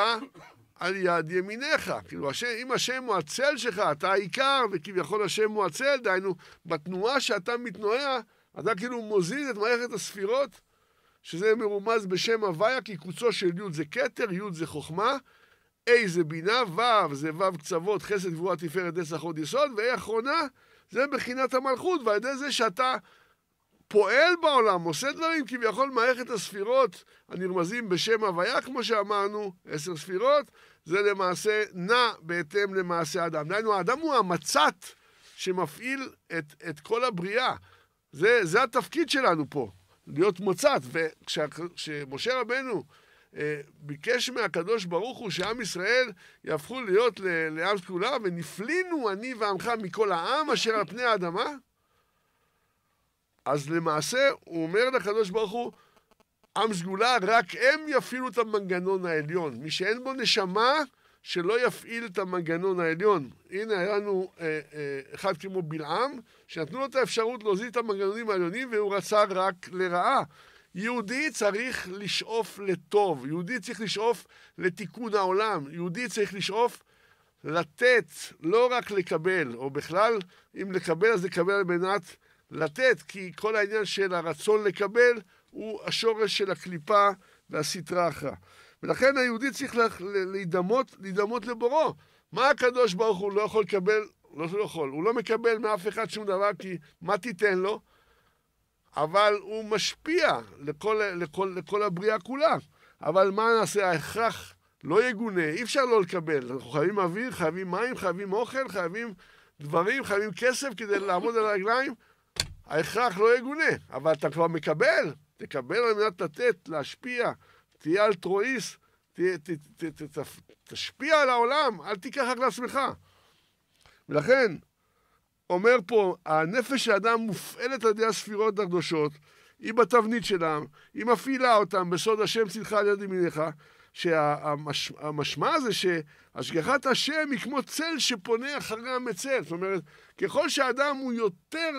על יד ימיניך. כאילו, השם, אם השם הוא הצל שלך, אתה העיקר, וכביכול השם הוא הצל, דהיינו, בתנועה שאתה מתנועע, אתה כאילו מוזיל את מערכת הספירות, שזה מרומז בשם הוויה, כי קוצו של י' זה כתר, י' זה חוכמה, א' זה בינה, ו' זה ו' קצוות, חסד, גבורה, תפארת, נצח, עוד יסוד, ו' אחרונה זה בחינת המלכות, ועל ידי זה שאתה פועל בעולם, עושה דברים, כביכול מערכת הספירות הנרמזים בשם הוויה, כמו שאמרנו, עשר ספירות, זה למעשה נע בהתאם למעשה האדם. דהיינו, האדם הוא המצת שמפעיל את, את כל הבריאה. זה, זה התפקיד שלנו פה, להיות מוצת. וכשמשה רבנו אה, ביקש מהקדוש ברוך הוא שעם ישראל יהפכו להיות לעם סגולה, ונפלינו אני ועמך מכל העם אשר על פני האדמה, אז למעשה הוא אומר לקדוש ברוך הוא, עם סגולה, רק הם יפעילו את המנגנון העליון. מי שאין בו נשמה, שלא יפעיל את המנגנון העליון. הנה, היה לנו אה, אה, אחד כמו בלעם, שנתנו לו את האפשרות להוזיל את המנגנונים העליונים, והוא רצה רק לרעה. יהודי צריך לשאוף לטוב, יהודי צריך לשאוף לתיקון העולם, יהודי צריך לשאוף לתת, לא רק לקבל, או בכלל, אם לקבל אז לקבל על מנת לתת, כי כל העניין של הרצון לקבל הוא השורש של הקליפה והסטרה אחרא. ולכן היהודי צריך לה, להידמות, להידמות לבוראו. מה הקדוש ברוך הוא לא יכול לקבל? לא, לא יכול. הוא לא מקבל מאף אחד שום דבר, כי מה תיתן לו? אבל הוא משפיע לכל, לכל, לכל, לכל הבריאה כולה. אבל מה נעשה? ההכרח לא יגונה, אי אפשר לא לקבל. אנחנו חייבים אוויר, חייבים מים, חייבים אוכל, חייבים דברים, חייבים כסף כדי לעמוד על הרגליים. ההכרח לא יגונה, אבל אתה כבר מקבל, תקבל על מנת לתת, להשפיע, תהיה אלטרואיסט, תהיה, ת, ת, ת, ת, תשפיע על העולם, אל תיקח רק לעצמך. ולכן, אומר פה, הנפש של האדם מופעלת על ידי הספירות הקדושות, היא בתבנית שלה, היא מפעילה אותם בסוד השם צדך על יד ימיניך, שהמשמע שה, הזה שהשגחת השם היא כמו צל שפונה אחרי המצל. זאת אומרת, ככל שהאדם הוא יותר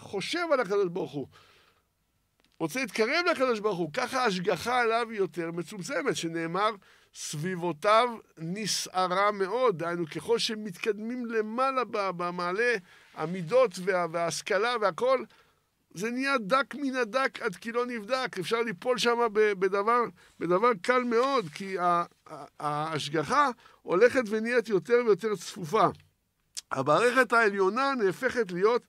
חושב על הקדוש ברוך הוא. רוצה להתקרב לקדוש ברוך הוא, ככה ההשגחה עליו היא יותר מצומצמת, שנאמר, סביבותיו נסערה מאוד, דהיינו, ככל שמתקדמים למעלה במעלה המידות וה, וההשכלה והכל, זה נהיה דק מן הדק עד כי לא נבדק, אפשר ליפול שם בדבר, בדבר קל מאוד, כי ההשגחה הולכת ונהיית יותר ויותר צפופה. המערכת העליונה נהפכת להיות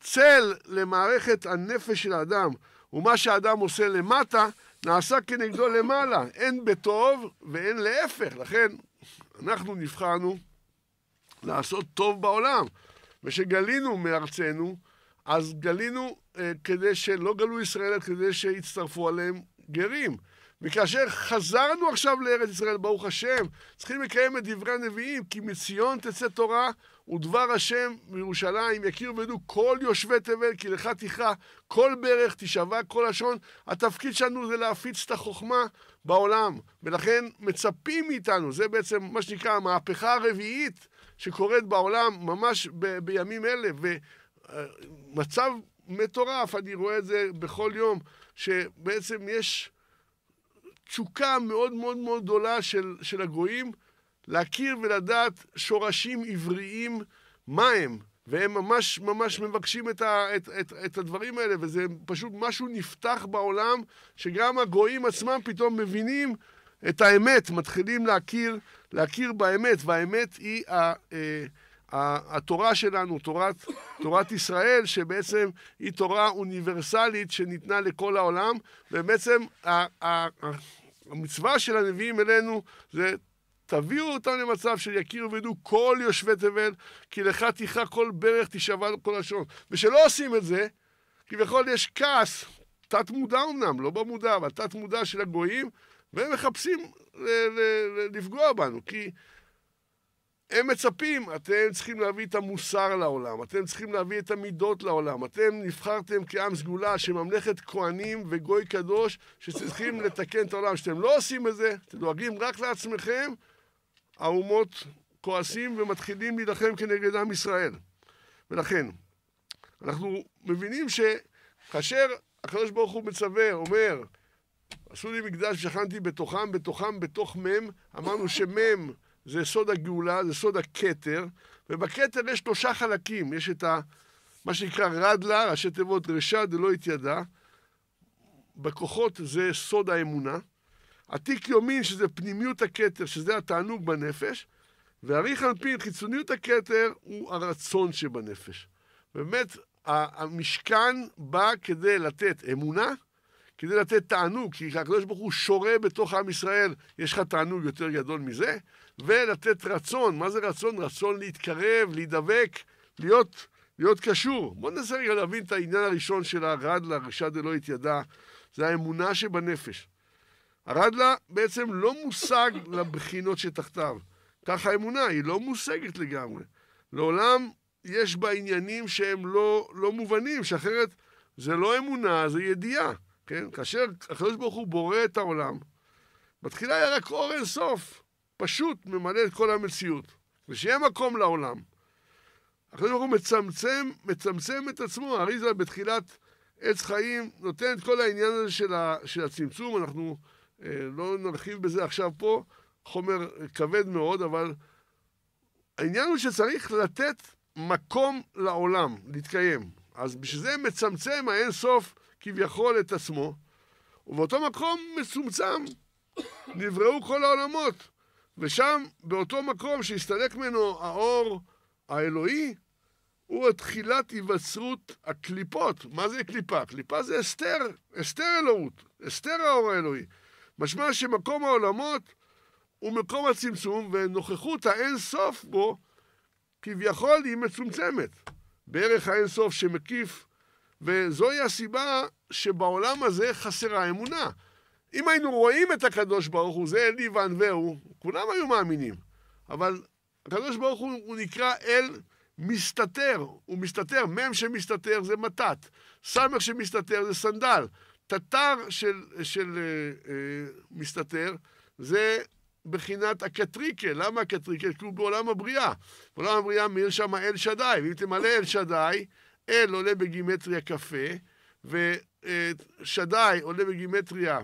צל למערכת הנפש של האדם, ומה שהאדם עושה למטה, נעשה כנגדו למעלה. אין בטוב ואין להפך. לכן, אנחנו נבחרנו לעשות טוב בעולם. וכשגלינו מארצנו, אז גלינו אה, כדי שלא גלו ישראל, אלא כדי שיצטרפו עליהם גרים. וכאשר חזרנו עכשיו לארץ ישראל, ברוך השם, צריכים לקיים את דברי הנביאים, כי מציון תצא תורה ודבר השם מירושלים יכיר וידעו כל יושבי תבל, כי לך תכרע כל ברך, תשבע כל לשון. התפקיד שלנו זה להפיץ את החוכמה בעולם, ולכן מצפים מאיתנו, זה בעצם מה שנקרא המהפכה הרביעית שקורית בעולם ממש ב- בימים אלה, ומצב מטורף, אני רואה את זה בכל יום, שבעצם יש תשוקה מאוד מאוד מאוד גדולה של, של הגויים. להכיר ולדעת שורשים עבריים מה הם, והם ממש ממש מבקשים את, ה, את, את, את הדברים האלה, וזה פשוט משהו נפתח בעולם, שגם הגויים עצמם פתאום מבינים את האמת, מתחילים להכיר, להכיר באמת, והאמת היא ה, אה, ה, התורה שלנו, תורת, תורת ישראל, שבעצם היא תורה אוניברסלית שניתנה לכל העולם, ובעצם ה, ה, המצווה של הנביאים אלינו זה תביאו אותם למצב שיכירו וידעו כל יושבי תבל, כי לך תכרע כל ברך, תישבע כל השעון. ושלא עושים את זה, כביכול יש כעס, תת-מודע אמנם, לא במודע, אבל תת-מודע של הגויים, והם מחפשים ל- ל- לפגוע בנו, כי הם מצפים, אתם צריכים להביא את המוסר לעולם, אתם צריכים להביא את המידות לעולם, אתם נבחרתם כעם סגולה שממלכת כהנים וגוי קדוש שצריכים לתקן את העולם. כשאתם לא עושים את זה, אתם דואגים רק לעצמכם, האומות כועסים ומתחילים להילחם כנגד עם ישראל. ולכן, אנחנו מבינים שכאשר הקדוש ברוך הוא מצווה, אומר, עשו לי מקדש ושכנתי בתוכם, בתוכם, בתוך מם, אמרנו שמם זה סוד הגאולה, זה סוד הכתר, ובכתר יש שלושה חלקים, יש את ה, מה שנקרא רדלה, ראשי תיבות רשע דלא התיידע, בכוחות זה סוד האמונה, עתיק יומין, שזה פנימיות הכתר, שזה התענוג בנפש, ואריך אנפין, חיצוניות הכתר, הוא הרצון שבנפש. באמת, המשכן בא כדי לתת אמונה, כדי לתת תענוג, כי הקדוש ברוך הוא שורה בתוך עם ישראל, יש לך תענוג יותר גדול מזה, ולתת רצון, מה זה רצון? רצון להתקרב, להידבק, להיות, להיות קשור. בואו ננסה רגע להבין את העניין הראשון של הרד לרשע דלא התיידע, זה האמונה שבנפש. הרדלה בעצם לא מושג לבחינות שתחתיו. כך האמונה, היא לא מושגת לגמרי. לעולם יש בה עניינים שהם לא, לא מובנים, שאחרת זה לא אמונה, זה ידיעה. כן? כאשר הקדוש ברוך הוא בורא את העולם, מתחילה היה רק אור אין סוף, פשוט ממלא את כל המציאות, ושיהיה מקום לעולם. הקדוש ברוך הוא מצמצם, מצמצם את עצמו, אריזה בתחילת עץ חיים נותן את כל העניין הזה של, ה, של הצמצום, אנחנו אה, לא נרחיב בזה עכשיו פה, חומר כבד מאוד, אבל העניין הוא שצריך לתת מקום לעולם להתקיים. אז בשביל זה מצמצם האין סוף כביכול את עצמו, ובאותו מקום מצומצם נבראו כל העולמות. ושם, באותו מקום שהסתלק ממנו האור האלוהי, הוא התחילת היווצרות הקליפות. מה זה קליפה? קליפה זה הסתר, הסתר אלוהות, הסתר האור האלוהי. משמע שמקום העולמות הוא מקום הצמצום, ונוכחות האין סוף בו כביכול היא מצומצמת. בערך האין סוף שמקיף, וזוהי הסיבה שבעולם הזה חסרה אמונה. אם היינו רואים את הקדוש ברוך הוא, זה אלי וענווהו, כולם היו מאמינים. אבל הקדוש ברוך הוא, הוא נקרא אל מסתתר, הוא מסתתר, מ' שמסתתר זה מתת, ס' שמסתתר זה סנדל, תטר של, של אה, אה, מסתתר זה בחינת הקטריקל. למה הקטריקל? כי הוא בעולם הבריאה. בעולם הבריאה מאיר שם אל שדי, ואם תמלא אל שדי, אל עולה בגימטריה קפה, ושדי עולה בגימטריה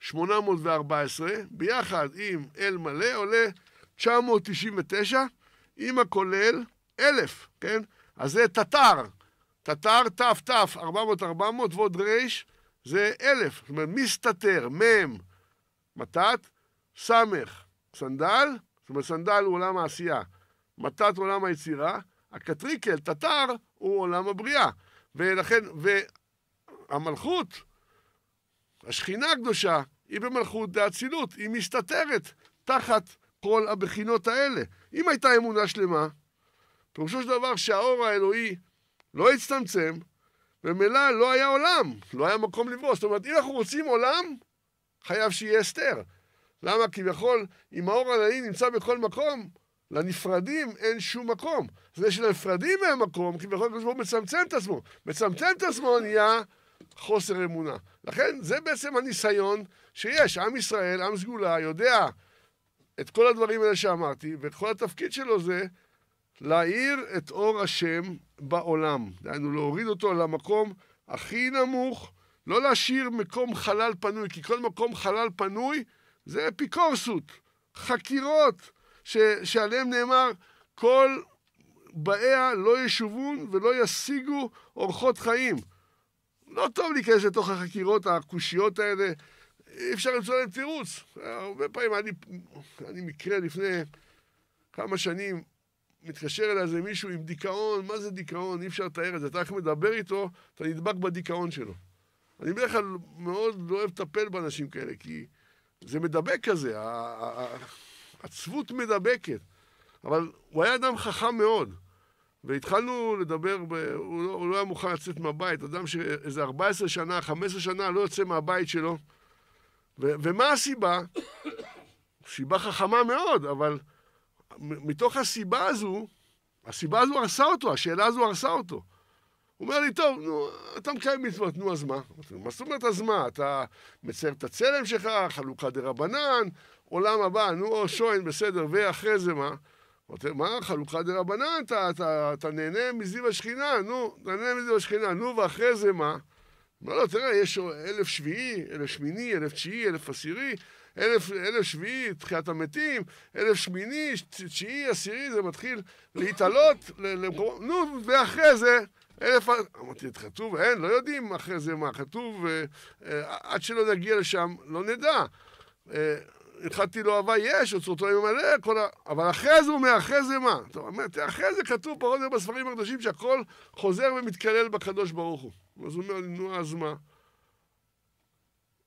814, ביחד עם אל מלא עולה 999, עם הכולל 1,000, כן? אז זה תטר. תת"ר תף, תף, 400, 400 ועוד ריש, זה אלף. זאת אומרת, מסתתר, מם, מתת, סמך, סנדל, זאת אומרת, סנדל הוא עולם העשייה, מתת עולם היצירה, הקטריקל, תת"ר, הוא עולם הבריאה. ולכן, והמלכות, השכינה הקדושה, היא במלכות דאצילות, היא מסתתרת תחת כל הבחינות האלה. אם הייתה אמונה שלמה, פירושו של דבר שהאור האלוהי לא הצטמצם, ומילא לא היה עולם, לא היה מקום לברוא. זאת אומרת, אם אנחנו רוצים עולם, חייב שיהיה הסתר. למה? כביכול, אם האור הנאי נמצא בכל מקום, לנפרדים אין שום מקום. זה שלנפרדים אין מקום, כביכול הקדוש ברוך הוא מצמצם את עצמו. מצמצם את עצמו נהיה חוסר אמונה. לכן, זה בעצם הניסיון שיש. עם ישראל, עם סגולה, יודע את כל הדברים האלה שאמרתי, וכל התפקיד שלו זה להאיר את אור השם בעולם. דהיינו, להוריד אותו למקום הכי נמוך, לא להשאיר מקום חלל פנוי, כי כל מקום חלל פנוי זה אפיקורסות, חקירות, ש, שעליהם נאמר, כל באיה לא ישובון ולא ישיגו אורחות חיים. לא טוב להיכנס לתוך החקירות הקושיות האלה, אי אפשר למצוא להם תירוץ. הרבה פעמים, אני, אני מקרה לפני כמה שנים, מתקשר אליי איזה מישהו עם דיכאון, מה זה דיכאון? אי אפשר לתאר את זה. אתה רק מדבר איתו, אתה נדבק בדיכאון שלו. אני בדרך כלל מאוד לא אוהב לטפל באנשים כאלה, כי זה מדבק כזה, העצבות מדבקת. אבל הוא היה אדם חכם מאוד. והתחלנו לדבר, ב... הוא, לא, הוא לא היה מוכן לצאת מהבית, אדם שאיזה 14 שנה, 15 שנה לא יוצא מהבית שלו. ו, ומה הסיבה? סיבה חכמה מאוד, אבל מתוך הסיבה הזו, הסיבה הזו הרסה אותו, השאלה הזו הרסה אותו. הוא אומר לי, טוב, נו, אתה מקיים מצוות, נו, אז מה? מה זאת אומרת, אז מה? אתה מצייר את הצלם שלך, חלוקה דה רבנן, עולם הבא, נו, שוין, בסדר, ואחרי זה מה? אומר, מה, חלוקה דה רבנן, אתה, אתה, אתה נהנה מזיו השכינה, נו, אתה נהנה מזיו השכינה, נו, ואחרי זה מה? הוא אומר לא, תראה, יש אלף שביעי, אלף שמיני, אלף תשיעי, אלף עשירי, אלף, אלף שביעי, תחיית המתים, אלף שמיני, תשיעי, עשירי, זה מתחיל להתעלות למקומות, נו, ואחרי זה... אלף... אמרתי, את כתוב, אין, לא יודעים אחרי זה מה כתוב, אה, עד שלא נגיע לשם, לא נדע. התחלתי אה, לו לא אהבה יש, אוצרותו יום מלא, כל ה... אבל אחרי זה הוא אומר, אחרי זה מה? זאת אומרת, אחרי זה כתוב פחות או בספרים הקדושים שהכל חוזר ומתקלל בקדוש ברוך הוא. אז הוא אומר, נו, אז מה?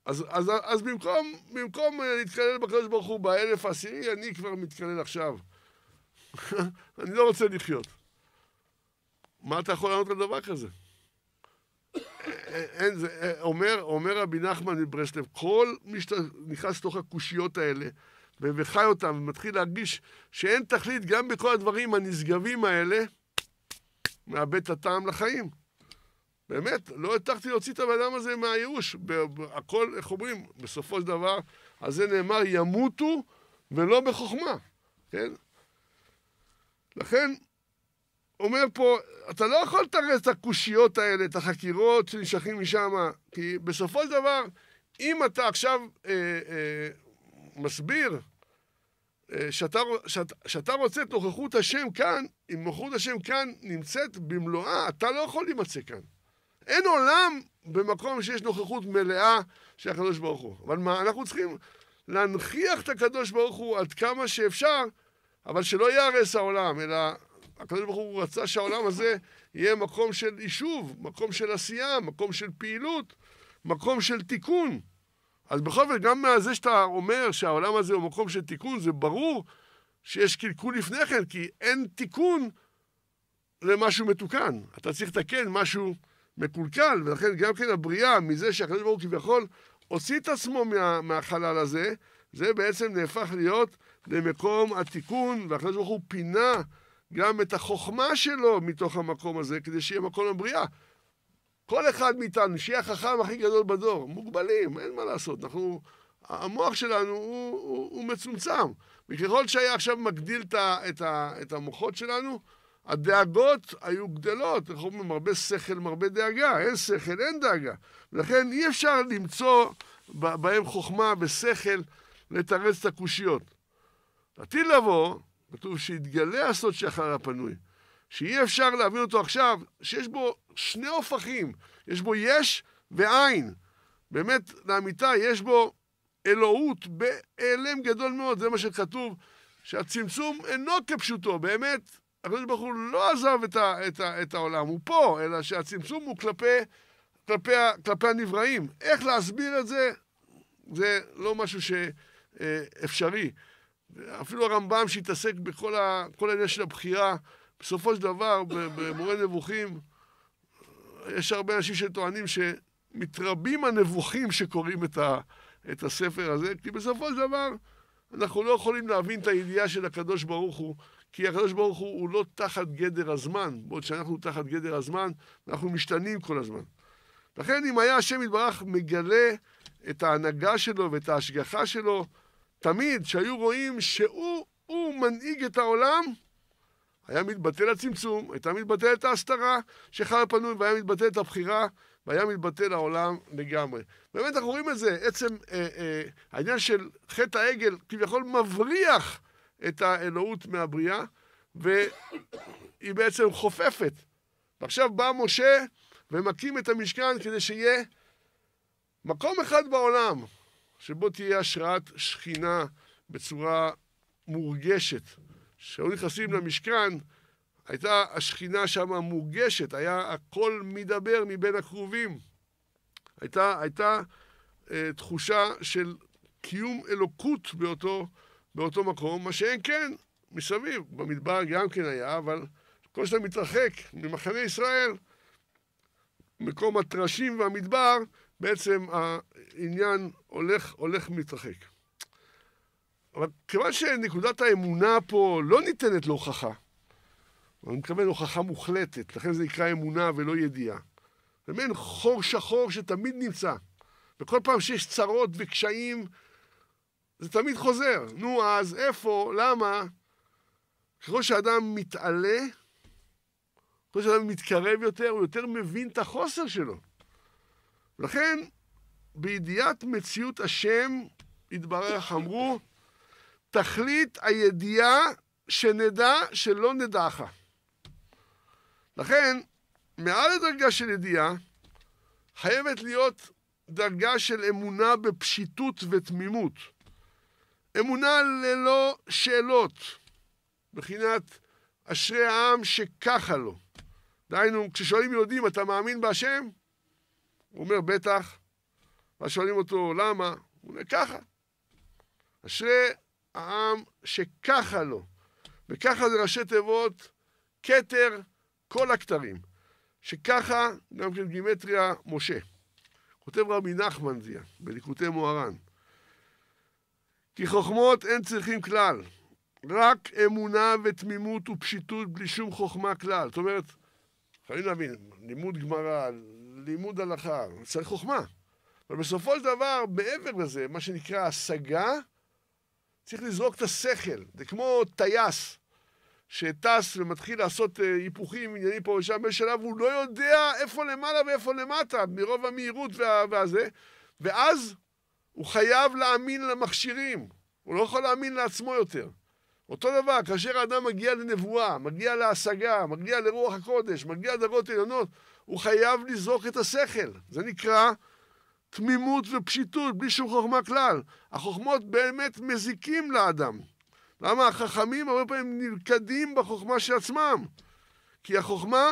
אז, אז, אז במקום, במקום אה, להתקלל בקדוש ברוך הוא באלף העשירי, אני כבר מתקלל עכשיו. אני לא רוצה לחיות. מה אתה יכול לענות לדבר כזה? אה, אה, אין, זה, אומר, אומר רבי נחמן מברסלב, כל מי שנכנס לתוך הקושיות האלה וחי אותן ומתחיל להרגיש שאין תכלית גם בכל הדברים הנשגבים האלה, מאבד את הטעם לחיים. באמת, לא הצלחתי להוציא את הבן אדם הזה מהייאוש. הכל, איך אומרים, בסופו של דבר, על זה נאמר, ימותו ולא בחוכמה, כן? לכן, אומר פה, אתה לא יכול לתרץ את הקושיות האלה, את החקירות שנשכים משם, כי בסופו של דבר, אם אתה עכשיו אה, אה, מסביר אה, שאתה, שאת, שאתה רוצה את נוכחות השם כאן, אם נוכחות השם כאן נמצאת במלואה, אתה לא יכול להימצא כאן. אין עולם במקום שיש נוכחות מלאה של הקדוש ברוך הוא. אבל מה, אנחנו צריכים להנכיח את הקדוש ברוך הוא עד כמה שאפשר, אבל שלא ייהרס העולם, אלא הקדוש ברוך הוא רצה שהעולם הזה יהיה מקום של יישוב, מקום של עשייה, מקום של פעילות, מקום של תיקון. אז בכל זאת, גם מזה שאתה אומר שהעולם הזה הוא מקום של תיקון, זה ברור שיש קלקול לפני כן, כי אין תיקון למשהו מתוקן. אתה צריך לתקן משהו... מקולקל, ולכן גם כן הבריאה, מזה שהקדוש ברוך הוא כביכול הוציא את עצמו מה, מהחלל הזה, זה בעצם נהפך להיות למקום התיקון, והקדוש ברוך הוא פינה גם את החוכמה שלו מתוך המקום הזה, כדי שיהיה מקום הבריאה. כל אחד מאיתנו, שיהיה החכם הכי גדול בדור, מוגבלים, אין מה לעשות, אנחנו... המוח שלנו הוא, הוא, הוא מצומצם, וככל שהיה עכשיו מגדיל את, את, את המוחות שלנו, הדאגות היו גדלות, איך אומרים, הרבה שכל, מרבה דאגה, אין שכל, אין דאגה. ולכן אי אפשר למצוא בהם חוכמה ושכל לתרץ את הקושיות. עתיד לבוא, כתוב שיתגלה הסוד שאחר הפנוי, שאי אפשר להבין אותו עכשיו, שיש בו שני הופכים, יש בו יש ואין. באמת, לאמיתה, יש בו אלוהות בהיעלם גדול מאוד, זה מה שכתוב, שהצמצום אינו כפשוטו, באמת, הקדוש ברוך הוא לא עזב את, ה, את, ה, את העולם, הוא פה, אלא שהצמצום הוא כלפי, כלפי, כלפי הנבראים. איך להסביר את זה? זה לא משהו שאפשרי. אפילו הרמב"ם שהתעסק בכל ה, העניין של הבחירה, בסופו של דבר, במורה נבוכים, יש הרבה אנשים שטוענים שמתרבים הנבוכים שקוראים את, ה, את הספר הזה, כי בסופו של דבר אנחנו לא יכולים להבין את הידיעה של הקדוש ברוך הוא. כי הקדוש ברוך הוא, הוא לא תחת גדר הזמן, בעוד שאנחנו תחת גדר הזמן, אנחנו משתנים כל הזמן. לכן אם היה השם יתברך מגלה את ההנהגה שלו ואת ההשגחה שלו, תמיד שהיו רואים שהוא הוא מנהיג את העולם, היה מתבטל הצמצום, הייתה מתבטלת ההסתרה שחר פנוי והיה מתבטלת הבחירה והיה מתבטל העולם לגמרי. באמת אנחנו רואים את זה, עצם אה, אה, העניין של חטא העגל כביכול מבריח את האלוהות מהבריאה, והיא בעצם חופפת. ועכשיו בא משה ומקים את המשכן כדי שיהיה מקום אחד בעולם שבו תהיה השראת שכינה בצורה מורגשת. כשהיו נכנסים למשכן, הייתה השכינה שם מורגשת, היה הכל מדבר מבין הכרובים. הייתה, הייתה אה, תחושה של קיום אלוקות באותו באותו מקום, מה שאין כן מסביב. במדבר גם כן היה, אבל כל שאתה מתרחק ממחנה ישראל, מקום הטרשים והמדבר, בעצם העניין הולך, הולך ומתרחק. אבל כיוון שנקודת האמונה פה לא ניתנת להוכחה, אני מתכוון הוכחה מוחלטת, לכן זה נקרא אמונה ולא ידיעה. זה מעין חור שחור שתמיד נמצא. וכל פעם שיש צרות וקשיים זה תמיד חוזר. נו, אז איפה? למה? ככל שאדם מתעלה, ככל שאדם מתקרב יותר, הוא יותר מבין את החוסר שלו. ולכן, בידיעת מציאות השם, יתברך, אמרו, תכלית הידיעה שנדע שלא נדעך. לכן, מעל הדרגה של ידיעה, חייבת להיות דרגה של אמונה בפשיטות ותמימות. אמונה ללא שאלות, מבחינת אשרי העם שככה לו. דהיינו, כששואלים יהודים, אתה מאמין בהשם? הוא אומר, בטח. ואז שואלים אותו, למה? הוא אומר, ככה. אשרי העם שככה לו. וככה זה ראשי תיבות, כתר, כל הכתרים. שככה, גם כן גימטריה, משה. כותב רבי נחמן זיה, בליקוטי מוהר"ן. כי חוכמות אין צריכים כלל. רק אמונה ותמימות ופשיטות בלי שום חוכמה כלל. זאת אומרת, חייבים להבין, לימוד גמרא, לימוד הלכה, צריך חוכמה. אבל בסופו של דבר, מעבר לזה, מה שנקרא השגה, צריך לזרוק את השכל. זה כמו טייס שטס ומתחיל לעשות אה, היפוכים, עניינים פה ושם, בשלב הוא לא יודע איפה למעלה ואיפה למטה, מרוב המהירות וה... והזה, ואז הוא חייב להאמין למכשירים, הוא לא יכול להאמין לעצמו יותר. אותו דבר, כאשר האדם מגיע לנבואה, מגיע להשגה, מגיע לרוח הקודש, מגיע לדרגות עליונות, הוא חייב לזרוק את השכל. זה נקרא תמימות ופשיטות, בלי שום חוכמה כלל. החוכמות באמת מזיקים לאדם. למה החכמים הרבה פעמים נלכדים בחוכמה של עצמם? כי החוכמה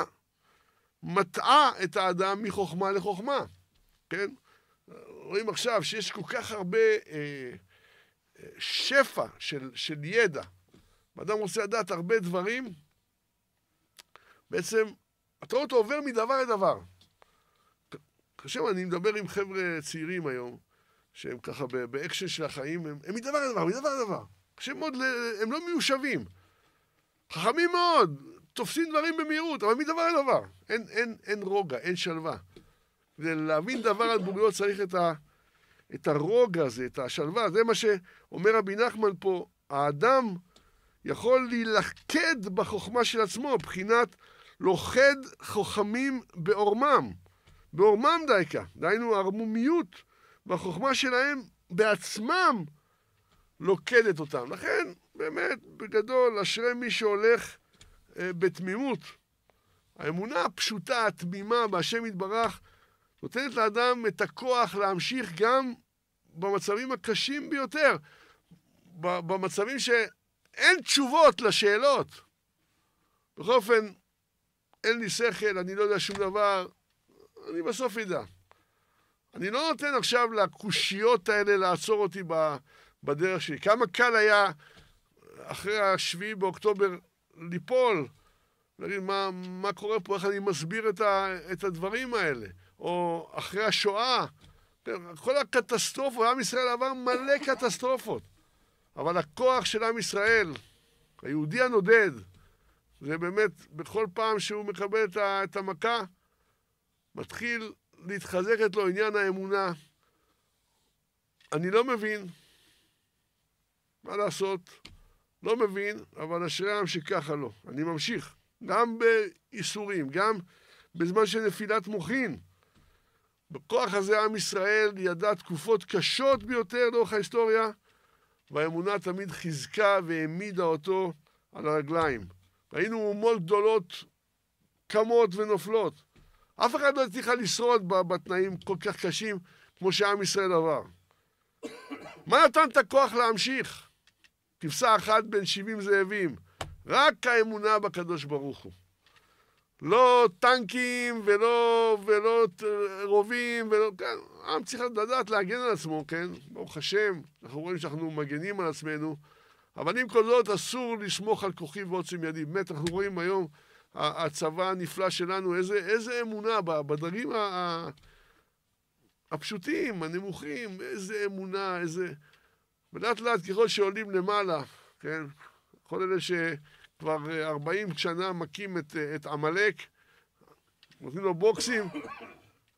מטעה את האדם מחוכמה לחוכמה, כן? רואים עכשיו שיש כל כך הרבה אה, אה שפע של, של ידע, ואדם רוצה לדעת הרבה דברים, בעצם אתה רואה אותו עובר מדבר לדבר. קשה, אני מדבר עם חבר'ה צעירים היום, שהם ככה באקשן של החיים, הם, הם מדבר לדבר, מדבר לדבר. קשה מאוד, הם לא מיושבים. חכמים מאוד, תופסים דברים במהירות, אבל מדבר לדבר. אין, אין, אין רוגע, אין שלווה. כדי להבין דבר על בוריו צריך את, ה, את הרוגע הזה, את השלווה. זה מה שאומר רבי נחמן פה, האדם יכול להילכד בחוכמה של עצמו, מבחינת לוכד חוכמים בעורמם. בעורמם דייקה, דהיינו ערמומיות, והחוכמה שלהם בעצמם לוכדת אותם. לכן, באמת, בגדול, אשרי מי שהולך אה, בתמימות. האמונה הפשוטה, התמימה, בהשם יתברך, נותנת לאדם את הכוח להמשיך גם במצבים הקשים ביותר, במצבים שאין תשובות לשאלות. בכל אופן, אין לי שכל, אני לא יודע שום דבר, אני בסוף אדע. אני לא נותן עכשיו לקושיות האלה לעצור אותי בדרך שלי. כמה קל היה אחרי השביעי באוקטובר ליפול, להגיד מה, מה קורה פה, איך אני מסביר את, ה, את הדברים האלה. או אחרי השואה. כל הקטסטרופות, עם ישראל עבר מלא קטסטרופות. אבל הכוח של עם ישראל, היהודי הנודד, זה באמת, בכל פעם שהוא מקבל את, המכה, מתחיל להתחזק את לו עניין האמונה. אני לא מבין, מה לעשות, לא מבין, אבל אשרי העם שככה לא. אני ממשיך, גם בייסורים, גם בזמן של נפילת מוחין. בכוח הזה עם ישראל ידע תקופות קשות ביותר לאורך ההיסטוריה, והאמונה תמיד חיזקה והעמידה אותו על הרגליים. ראינו אומות גדולות קמות ונופלות. אף אחד לא הצליחה לשרוד בתנאים כל כך קשים כמו שעם ישראל עבר. מה נתן את הכוח להמשיך? כבשה אחת בין 70 זאבים. רק האמונה בקדוש ברוך הוא. לא טנקים ולא, ולא רובים, ולא, כן, העם צריך לדעת להגן על עצמו, כן? ברוך השם, אנחנו רואים שאנחנו מגנים על עצמנו, אבל עם כל זאת אסור לסמוך על כוחי ועוצם ידי. באמת, אנחנו רואים היום, הצבא הנפלא שלנו, איזה, איזה אמונה בדרגים ה... הפשוטים, הנמוכים, איזה אמונה, איזה... ולאט לאט ככל שעולים למעלה, כן? כל אלה ש... כבר 40 אה, שנה מכים אה, את עמלק, נותנים לו בוקסים,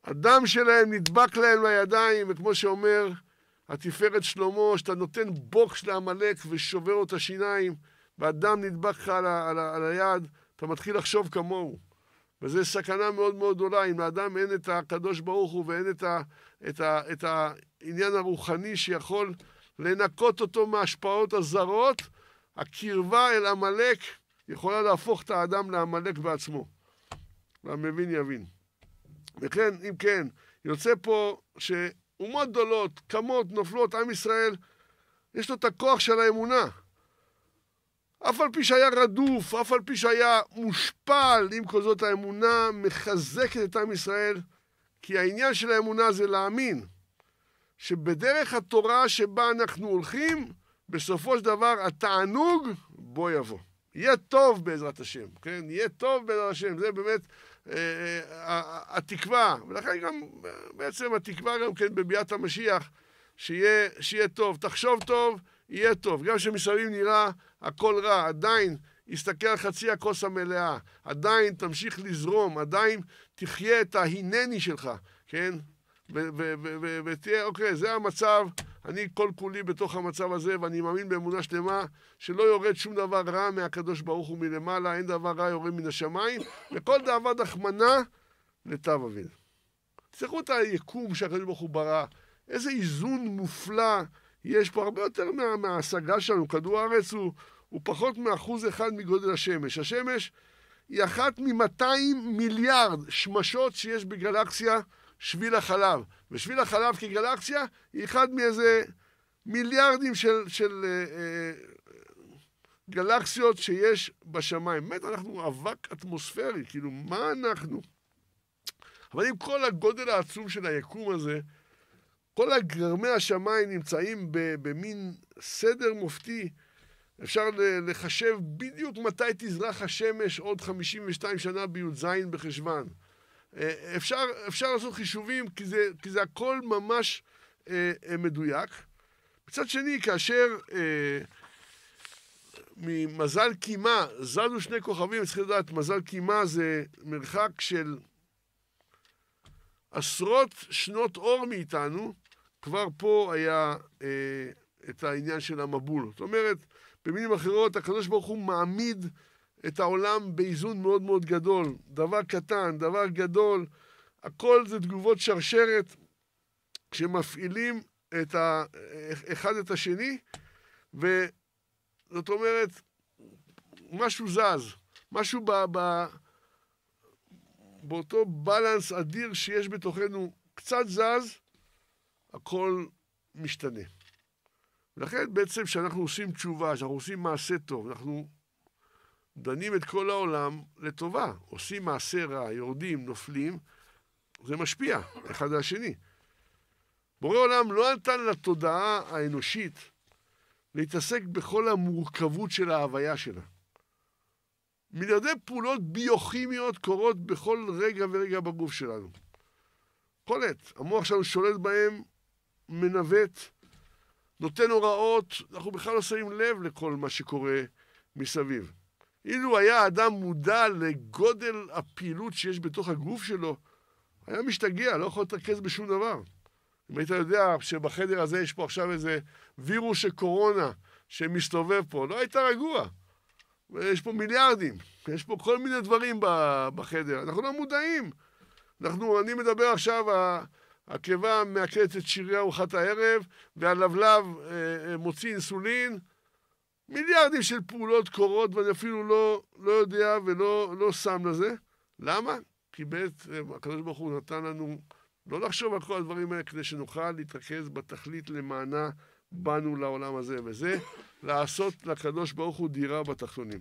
הדם שלהם נדבק להם לידיים, וכמו שאומר התפארת שלמה, שאתה נותן בוקס לעמלק ושובר לו את השיניים, והדם נדבק לך על, על, על היד, אתה מתחיל לחשוב כמוהו. וזו סכנה מאוד מאוד גדולה. אם לאדם אין את הקדוש ברוך הוא ואין את, ה, את, ה, את, ה, את העניין הרוחני שיכול לנקות אותו מההשפעות הזרות, הקרבה אל עמלק יכולה להפוך את האדם לעמלק בעצמו. והמבין יבין. וכן, אם כן, יוצא פה שאומות גדולות, קמות, נופלות, עם ישראל, יש לו את הכוח של האמונה. אף על פי שהיה רדוף, אף על פי שהיה מושפל, עם כל זאת האמונה מחזקת את עם ישראל, כי העניין של האמונה זה להאמין שבדרך התורה שבה אנחנו הולכים, בסופו של דבר התענוג בו יבוא. יהיה טוב בעזרת השם, כן? יהיה טוב בעזרת השם, זה באמת אה, אה, התקווה. ולכן גם בעצם התקווה גם כן בביאת המשיח, שיהיה, שיהיה טוב. תחשוב טוב, יהיה טוב. גם כשמסביב נראה הכל רע, עדיין יסתכל על חצי הכוס המלאה. עדיין תמשיך לזרום, עדיין תחיה את ההינני שלך, כן? ותהיה, אוקיי, זה המצב. אני כל כולי בתוך המצב הזה, ואני מאמין באמונה שלמה שלא יורד שום דבר רע מהקדוש ברוך הוא מלמעלה, אין דבר רע יורד מן השמיים, וכל דאבה דחמנה לתו אבינו. תסתכלו את היקום שהקדוש ברוך הוא ברא, איזה איזון מופלא יש פה, הרבה יותר מה, מההשגה שלנו. כדור הארץ הוא, הוא פחות מאחוז אחד מגודל השמש. השמש היא אחת מ-200 מיליארד שמשות שיש בגלקסיה. שביל החלב. ושביל החלב כגלקסיה היא אחד מאיזה מיליארדים של, של אה, אה, גלקסיות שיש בשמיים. באמת, אנחנו אבק אטמוספרי, כאילו, מה אנחנו? אבל עם כל הגודל העצום של היקום הזה, כל הגרמי השמיים נמצאים במין סדר מופתי. אפשר לחשב בדיוק מתי תזרח השמש עוד 52 שנה בי"ז בחשוון. אה, אפשר, אפשר לעשות חישובים, כי זה, כי זה הכל ממש אה, אה מדויק. מצד שני, כאשר אה, ממזל קימה זזו שני כוכבים, צריך לדעת, מזל קימה זה מרחק של עשרות שנות אור מאיתנו, כבר פה היה אה, את העניין של המבול. זאת אומרת, במילים אחרות, הקדוש ברוך הוא מעמיד את העולם באיזון מאוד מאוד גדול. דבר קטן, דבר גדול, הכל זה תגובות שרשרת שמפעילים את ה... אחד את השני, וזאת אומרת, משהו זז, משהו ב... ב... באותו בלנס אדיר שיש בתוכנו קצת זז, הכל משתנה. ולכן בעצם כשאנחנו עושים תשובה, כשאנחנו עושים מעשה טוב, אנחנו דנים את כל העולם לטובה. עושים מעשה רע, יורדים, נופלים, זה משפיע אחד על השני. בורא עולם לא נתן לתודעה האנושית להתעסק בכל המורכבות של ההוויה שלה. מיליארדי פעולות ביוכימיות קורות בכל רגע ורגע בגוף שלנו. כל עת. המוח שלנו שולט בהם, מנווט, נותן הוראות, אנחנו בכלל לא שמים לב לכל מה שקורה מסביב. אילו היה אדם מודע לגודל הפעילות שיש בתוך הגוף שלו, היה משתגע, לא יכול להתרכז בשום דבר. אם היית יודע שבחדר הזה יש פה עכשיו איזה וירוס של קורונה שמסתובב פה, לא היית רגוע. יש פה מיליארדים, יש פה כל מיני דברים בחדר, אנחנו לא מודעים. אנחנו, אני מדבר עכשיו, הקיבה מעקדת את שירי ארוחת הערב, והלבלב אה, אה, מוציא אינסולין, מיליארדים של פעולות קורות, ואני אפילו לא, לא יודע ולא לא שם לזה. למה? כי בעת, אה, הקדוש ברוך הוא נתן לנו לא לחשוב על כל הדברים האלה, כדי שנוכל להתרכז בתכלית למענה באנו לעולם הזה, וזה לעשות לקדוש ברוך הוא דירה בתחתונים.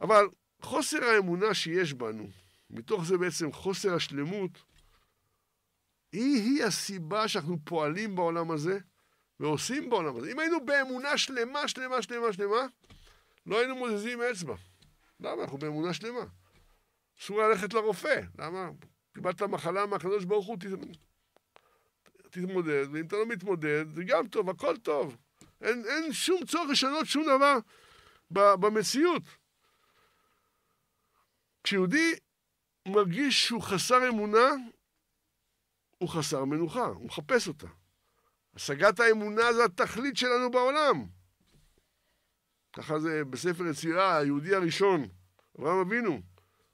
אבל חוסר האמונה שיש בנו, מתוך זה בעצם חוסר השלמות, היא-היא הסיבה שאנחנו פועלים בעולם הזה, ועושים בעולם הזה. אם היינו באמונה שלמה, שלמה, שלמה, שלמה, לא היינו מוזזים אצבע. למה? אנחנו באמונה שלמה. אסור ללכת לרופא. למה? קיבלת מחלה מהקדוש ברוך הוא, תתמודד, ואם אתה לא מתמודד, זה גם טוב, הכל טוב. אין, אין שום צורך לשנות שום דבר במציאות. כשיהודי מרגיש שהוא חסר אמונה, הוא חסר מנוחה, הוא מחפש אותה. השגת האמונה זה התכלית שלנו בעולם. ככה זה בספר יצירה, היהודי הראשון, אברהם אבינו.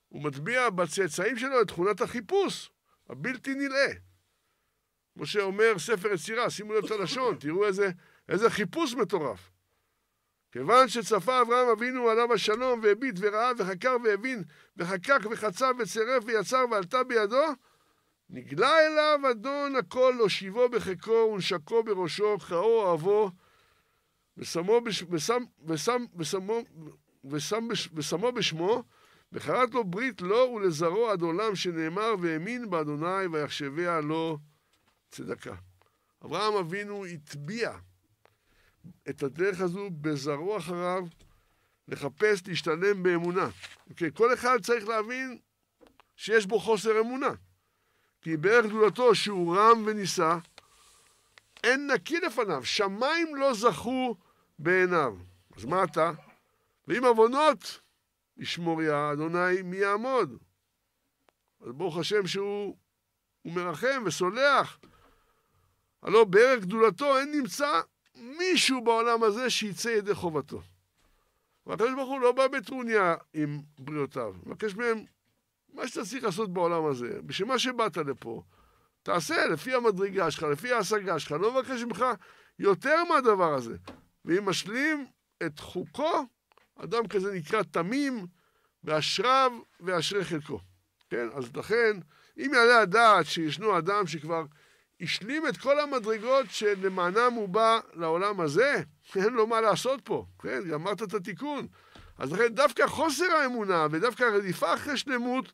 הוא מטביע בצאצאים שלו את תכונת החיפוש, הבלתי נלאה. כמו שאומר ספר יצירה, שימו לב את הלשון, תראו איזה, איזה חיפוש מטורף. כיוון שצפה אברהם אבינו עליו השלום והביט וראה וחקר והבין וחקק וחצב וצירף ויצר ועלתה בידו, נגלה אליו אדון הכל, להושיבו בחיקו ונשקו בראשו, קראו אוהבו, ושמו, בש... ושם, ושם, ושמו, ושם, ושמו בשמו, וחרת לו ברית לו לא ולזרעו עד עולם, שנאמר, והאמין באדוני ויחשביה לו צדקה. אברהם אבינו הטביע את הדרך הזו בזרעו אחריו, לחפש להשתלם באמונה. אוקיי, okay, כל אחד צריך להבין שיש בו חוסר אמונה. כי בערך גדולתו שהוא רם ונישא, אין נקי לפניו, שמיים לא זכו בעיניו. אז מה אתה? ואם עוונות ישמור יא אדוני מי יעמוד? אז ברוך השם שהוא מרחם וסולח. הלא בערך גדולתו אין נמצא מישהו בעולם הזה שיצא ידי חובתו. והקדוש ברוך הוא לא בא בטרוניה עם בריאותיו, מבקש מהם מה שאתה צריך לעשות בעולם הזה, בשביל מה שבאת לפה, תעשה לפי המדרגה שלך, לפי ההשגה שלך, לא מבקש ממך יותר מהדבר הזה. ואם משלים את חוקו, אדם כזה נקרא תמים, ואשריו ואשרי חלקו. כן? אז לכן, אם יעלה הדעת שישנו אדם שכבר השלים את כל המדרגות שלמענם הוא בא לעולם הזה, אין לו מה לעשות פה, כן? גמרת את התיקון. אז לכן דווקא חוסר האמונה ודווקא הרדיפה אחרי שלמות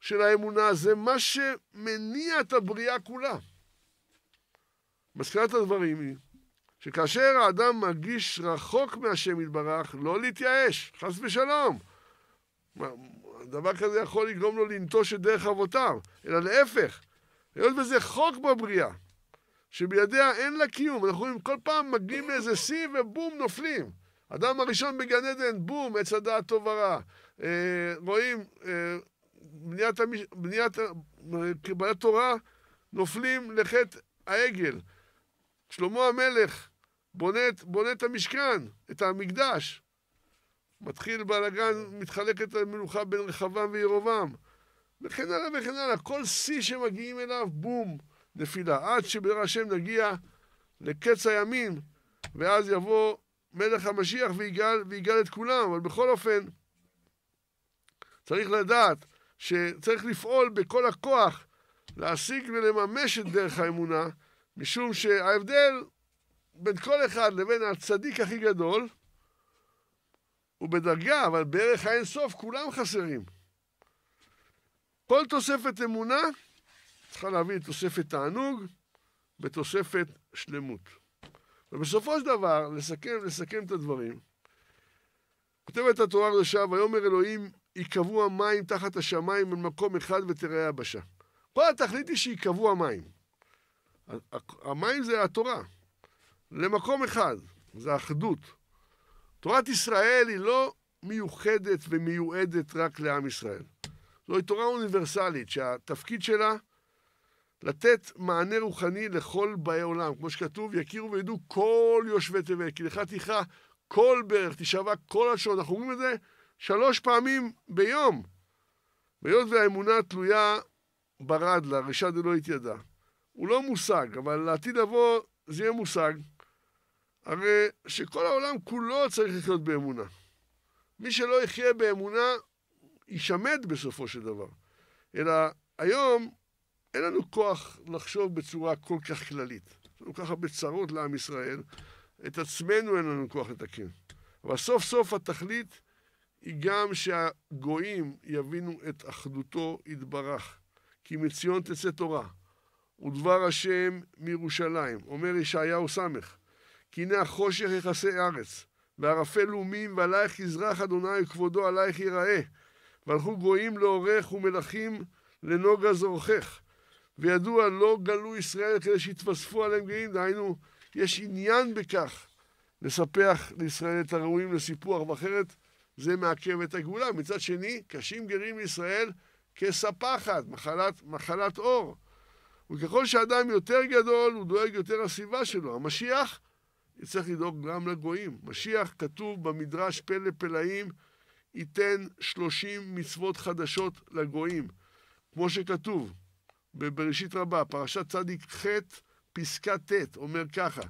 של האמונה זה מה שמניע את הבריאה כולה. מסקנת הדברים היא שכאשר האדם מרגיש רחוק מהשם יתברך, לא להתייאש, חס ושלום. דבר כזה יכול לגרום לו לנטוש את דרך אבותיו, אלא להפך, היות וזה חוק בבריאה, שבידיה אין לה קיום. אנחנו כל פעם מגיעים לאיזה שיא ובום, נופלים. אדם הראשון בגן עדן, בום, עץ הדעת טוב ורע. אה, רואים, אה, בניית, המש... בניית קבלת תורה, נופלים לחטא העגל. שלמה המלך בונה, בונה את המשכן, את המקדש. מתחיל בלאגן, מתחלקת המלוכה בין רחבם וירובעם. וכן הלאה וכן הלאה. כל שיא שמגיעים אליו, בום, נפילה. עד שבעזר השם נגיע לקץ הימים, ואז יבוא מלך המשיח ויגאל, ויגאל את כולם, אבל בכל אופן, צריך לדעת שצריך לפעול בכל הכוח להשיג ולממש את דרך האמונה, משום שההבדל בין כל אחד לבין הצדיק הכי גדול הוא בדרגה, אבל בערך האינסוף כולם חסרים. כל תוספת אמונה צריכה להביא לתוספת תענוג ותוספת שלמות. ובסופו של דבר, לסכם, לסכם את הדברים, כותבת התורה הקדושה, ויאמר אלוהים, ייקבעו המים תחת השמיים על מקום אחד ותראה יבשה. כל התכלית היא שייקבעו המים. המים זה התורה. למקום אחד, זה אחדות. תורת ישראל היא לא מיוחדת ומיועדת רק לעם ישראל. זוהי תורה אוניברסלית, שהתפקיד שלה לתת מענה רוחני לכל באי עולם. כמו שכתוב, יכירו וידעו כל יושבי תבל, כי לך תיכה כל ברך, תשבע כל לשון. אנחנו אומרים את זה שלוש פעמים ביום. והיות והאמונה תלויה ברד לה, רשע דלוהית ידע. הוא לא מושג, אבל לעתיד לבוא זה יהיה מושג. הרי שכל העולם כולו צריך לחיות באמונה. מי שלא יחיה באמונה, יישמד בסופו של דבר. אלא היום אין לנו כוח לחשוב בצורה כל כך כללית. יש לנו כל כך הרבה צרות לעם ישראל, את עצמנו אין לנו כוח לתקן. אבל סוף סוף התכלית היא גם שהגויים יבינו את אחדותו יתברך. כי מציון תצא תורה, ודבר השם מירושלים. אומר ישעיהו ס', כי הנה החושך יכסה ארץ, וערפל לאומים, ועלייך יזרח אדוני וכבודו עלייך ייראה. והלכו גויים לאורך ומלכים לנוגה זורחך. וידוע לא גלו ישראל כדי שיתווספו עליהם גאים, דהיינו, יש עניין בכך לספח לישראל את הראויים לסיפוח, ואחרת זה מעכב את הגאולה. מצד שני, קשים גרים לישראל כספחת, מחלת, מחלת אור. וככל שאדם יותר גדול, הוא דואג יותר לסביבה שלו. המשיח יצטרך לדאוג גם לגויים. משיח, כתוב במדרש פלא פלאים, ייתן שלושים מצוות חדשות לגויים. כמו שכתוב, בבראשית רבה, פרשת צדיק ח', פסקה ט', אומר ככה: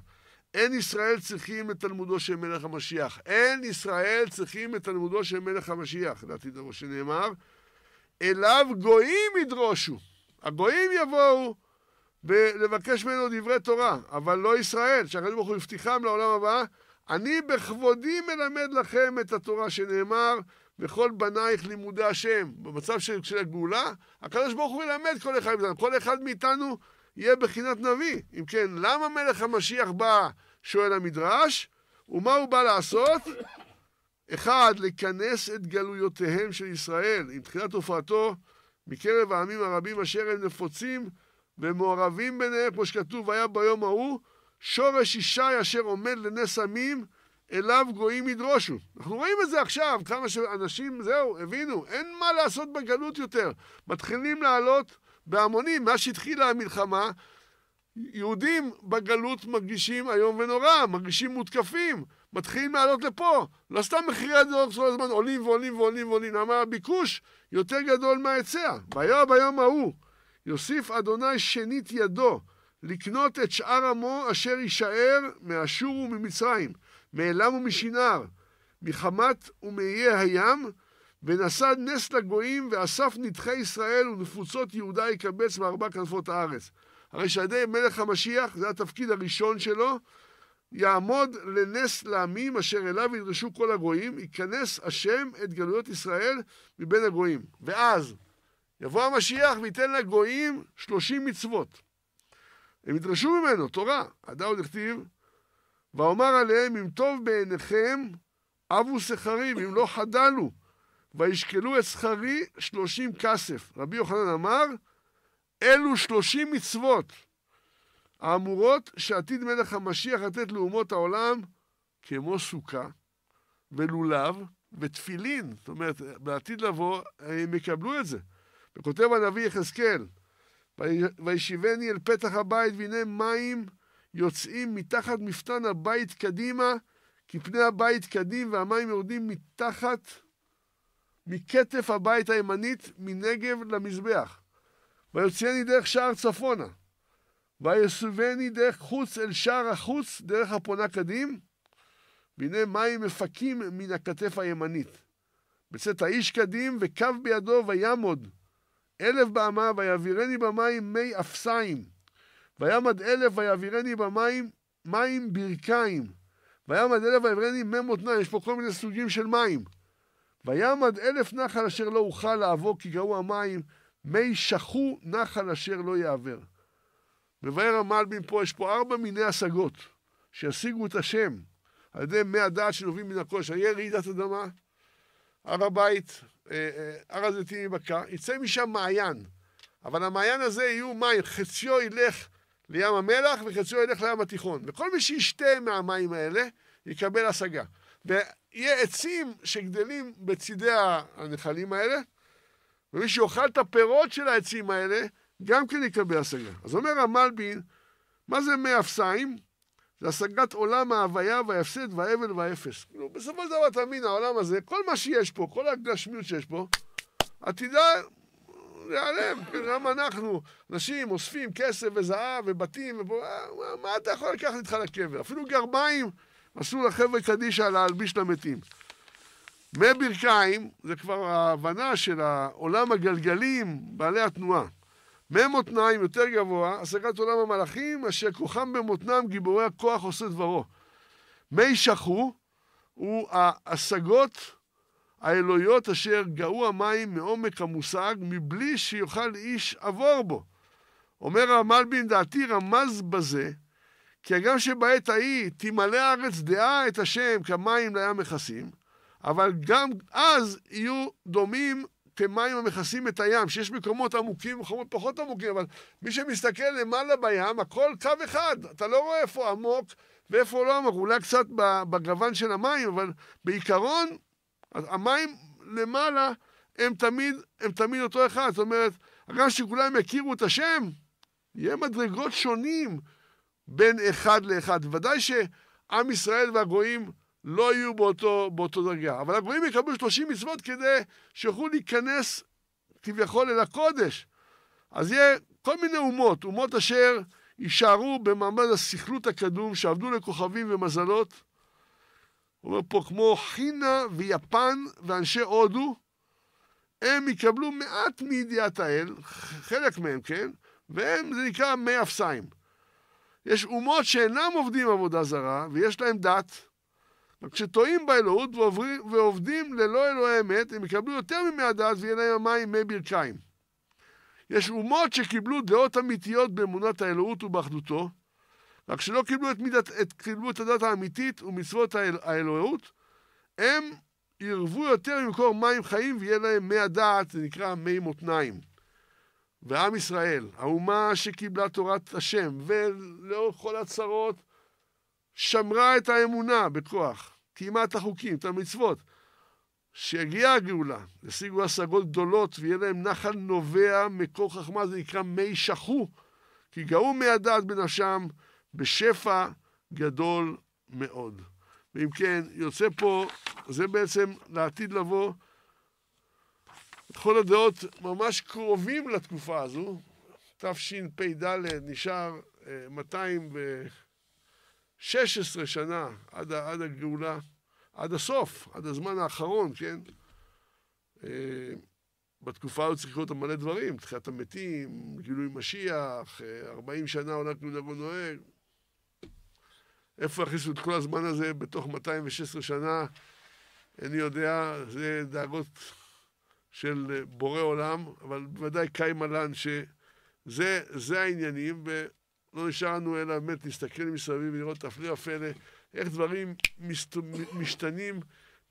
אין ישראל צריכים את תלמודו של מלך המשיח. אין ישראל צריכים את תלמודו של מלך המשיח, לעתיד דבר שנאמר. אליו גויים ידרושו. הגויים יבואו ולבקש ממנו דברי תורה, אבל לא ישראל, שהקדוש ברוך הוא הבטיחם לעולם הבא. אני בכבודי מלמד לכם את התורה שנאמר, וכל בנייך לימודי השם. במצב של, של הגאולה, הקדוש ברוך הוא ילמד כל אחד מאיתנו. כל אחד מאיתנו יהיה בחינת נביא. אם כן, למה מלך המשיח בא, שואל המדרש, ומה הוא בא לעשות? אחד, לכנס את גלויותיהם של ישראל עם תחילת הופעתו מקרב העמים הרבים אשר הם נפוצים ומעורבים ביניהם, כמו שכתוב, והיה ביום ההוא שורש ישי אשר עומד לנס עמים אליו גויים ידרושו. אנחנו רואים את זה עכשיו, כמה שאנשים, זהו, הבינו, אין מה לעשות בגלות יותר. מתחילים לעלות בהמונים, מאז שהתחילה המלחמה, יהודים בגלות מרגישים איום ונורא, מרגישים מותקפים, מתחילים לעלות לפה. לא סתם מחירי הדור כל הזמן עולים ועולים ועולים ועולים, למה הביקוש יותר גדול מההיצע. ביום, ביום ההוא, יוסיף אדוני שנית ידו לקנות את שאר עמו אשר יישאר מאשור וממצרים. מעילם ומשנער, מחמת ומאיי הים, ונשא נס לגויים, ואסף נדחי ישראל ונפוצות יהודה יקבץ מארבע כנפות הארץ. הרי שעדי מלך המשיח, זה התפקיד הראשון שלו, יעמוד לנס לעמים אשר אליו ידרשו כל הגויים, ייכנס השם את גלויות ישראל מבין הגויים. ואז יבוא המשיח וייתן לגויים שלושים מצוות. הם ידרשו ממנו תורה. עוד הכתיב ואומר עליהם, אם טוב בעיניכם, אבו שכרי, ואם לא חדלו, וישקלו את שכרי שלושים כסף. רבי יוחנן אמר, אלו שלושים מצוות האמורות שעתיד מלך המשיח לתת לאומות העולם כמו סוכה ולולב ותפילין. זאת אומרת, בעתיד לבוא הם יקבלו את זה. וכותב הנביא יחזקאל, וישיבני אל פתח הבית והנה מים יוצאים מתחת מפתן הבית קדימה, כי פני הבית קדים והמים יורדים מתחת, מכתף הבית הימנית, מנגב למזבח. ויוצאני דרך שער צפונה, ויסובני דרך חוץ אל שער החוץ, דרך הפונה קדים, והנה מים מפקים מן הכתף הימנית. בצאת האיש קדים, וקו בידו וימוד, אלף באמה, ויעבירני במים מי אפסיים. וימד אלף ויעבירני במים, מים ברכיים. וימד אלף ויעבירני מי מותנה, יש פה כל מיני סוגים של מים. וימד אלף נחל אשר לא אוכל לעבור כי גאו המים, מי שחו נחל אשר לא יעבר. מבאר המלבים פה, יש פה ארבע מיני השגות שישיגו את השם על ידי מי הדעת שנובעים מן הקודש. היה רעידת אדמה, הר הבית, אה, אה, הר הזיתים יבקע, יצא משם מעיין. אבל המעיין הזה יהיו מים, חציו ילך לים המלח וחציו ילך לים התיכון. וכל מי שישתה מהמים האלה יקבל השגה. ויהיה עצים שגדלים בצידי הנחלים האלה, ומי שיאכל את הפירות של העצים האלה, גם כן יקבל השגה. אז אומר המלבין, מה זה מי אפסיים? זה השגת עולם ההוויה וההפסד והאבל והאפס. כאילו, בסופו של דבר, תאמין, העולם הזה, כל מה שיש פה, כל הגשמיות שיש פה, עתידה זה ייעלם, כן, גם אנחנו, אנשים אוספים כסף וזהב ובתים, ובוא, אה, מה, מה אתה יכול לקחת איתך לקבר? אפילו גרביים עשו לחבר'ה קדישא להלביש למתים. מברכיים זה כבר ההבנה של העולם הגלגלים, בעלי התנועה. ממותניים יותר גבוה, השגת עולם המלאכים, אשר כוחם במותנם גיבורי הכוח עושה דברו. מי שחו הוא ההשגות האלוהיות אשר גאו המים מעומק המושג, מבלי שיוכל איש עבור בו. אומר המלבין, דעתי רמז בזה, כי הגם שבעת ההיא תמלא הארץ דעה את השם כמים לים מכסים, אבל גם אז יהיו דומים כמים המכסים את הים, שיש מקומות עמוקים ומקומות פחות עמוקים, אבל מי שמסתכל למעלה בים, הכל קו אחד, אתה לא רואה איפה עמוק ואיפה לא עמוק, אולי קצת בגוון של המים, אבל בעיקרון אז המים למעלה הם תמיד, הם תמיד אותו אחד. זאת אומרת, רק שכולם יכירו את השם, יהיה מדרגות שונים בין אחד לאחד. ודאי שעם ישראל והגויים לא יהיו באותו, באותו דרגה. אבל הגויים יקבלו 30 מצוות כדי שיוכלו להיכנס כביכול אל הקודש. אז יהיה כל מיני אומות, אומות אשר יישארו במעמד הסכלות הקדום, שעבדו לכוכבים ומזלות, הוא אומר פה, כמו חינה ויפן ואנשי הודו, הם יקבלו מעט מידיעת האל, חלק מהם, כן? והם, זה נקרא מי אפסיים. יש אומות שאינם עובדים עבודה זרה, ויש להם דת, וכשטועים באלוהות ועוברים, ועובדים ללא אלוהי אמת, הם יקבלו יותר ממי הדת ויהיה להם המים מי ברכיים. יש אומות שקיבלו דעות אמיתיות באמונת האלוהות ובאחדותו, רק שלא קיבלו את, מידת, את, קיבלו את הדת האמיתית ומצוות האל, האלוהות, הם ירבו יותר ממקור מים חיים ויהיה להם מי הדעת, זה נקרא מי מותניים. ועם ישראל, האומה שקיבלה תורת השם, ולאורך כל הצרות, שמרה את האמונה בכוח, קיימה את החוקים, את המצוות. שיגיעה הגאולה, השיגו השגות גדולות ויהיה להם נחל נובע מקור חכמה, זה נקרא מי שחו, כי גאו מי הדעת בנפשם, בשפע גדול מאוד. ואם כן, יוצא פה, זה בעצם לעתיד לבוא, כל הדעות ממש קרובים לתקופה הזו, תשפ"ד נשאר 216 אה, שנה עד, עד הגאולה, עד הסוף, עד הזמן האחרון, כן? אה, בתקופה הזו צריך לקרות מלא דברים, תחיית המתים, גילוי משיח, 40 אה, שנה עולה כמו כמנהגו נוהג. איפה הכניסו את כל הזמן הזה בתוך 216 שנה? איני יודע, זה דאגות של בורא עולם, אבל בוודאי קיימה לן שזה העניינים, ולא נשאר לנו אלא באמת להסתכל מסביב ולראות הפלא ופלא, איך דברים מסת... משתנים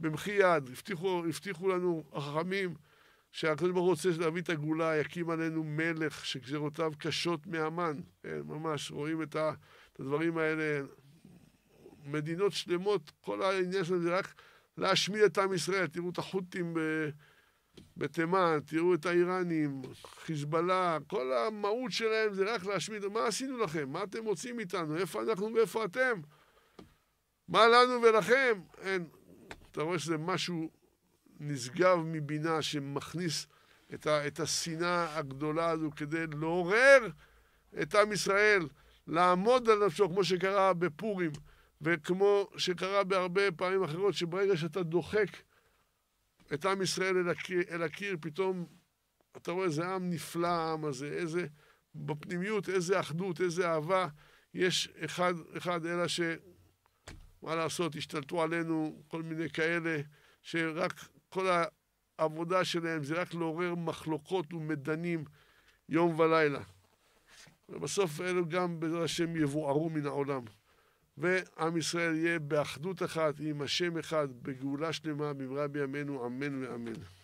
במחי יד. הבטיחו, הבטיחו לנו החכמים שהקדוש ברוך הוא רוצה להביא את הגאולה, יקים עלינו מלך שגזירותיו קשות מהמן. כן, ממש רואים את הדברים האלה. מדינות שלמות, כל העניין של זה רק להשמיד את עם ישראל. תראו את החות'ים בתימן, תראו את האיראנים, חיזבאללה, כל המהות שלהם זה רק להשמיד. מה עשינו לכם? מה אתם רוצים מאיתנו? איפה אנחנו ואיפה אתם? מה לנו ולכם? אין. אתה רואה שזה משהו נשגב מבינה שמכניס את, ה, את השנאה הגדולה הזו כדי לעורר את עם ישראל, לעמוד על נפשו, כמו שקרה בפורים. וכמו שקרה בהרבה פעמים אחרות, שברגע שאתה דוחק את עם ישראל אל הקיר, אל הקיר פתאום אתה רואה איזה עם נפלא העם הזה, איזה, בפנימיות, איזה אחדות, איזה אהבה. יש אחד, אחד אלא ש... מה לעשות, השתלטו עלינו כל מיני כאלה, שרק כל העבודה שלהם זה רק לעורר מחלוקות ומדנים יום ולילה. ובסוף אלו גם, בעזרת השם, יבוערו מן העולם. ועם ישראל יהיה באחדות אחת עם השם אחד, בגאולה שלמה, במראה בימינו, אמן ואמן.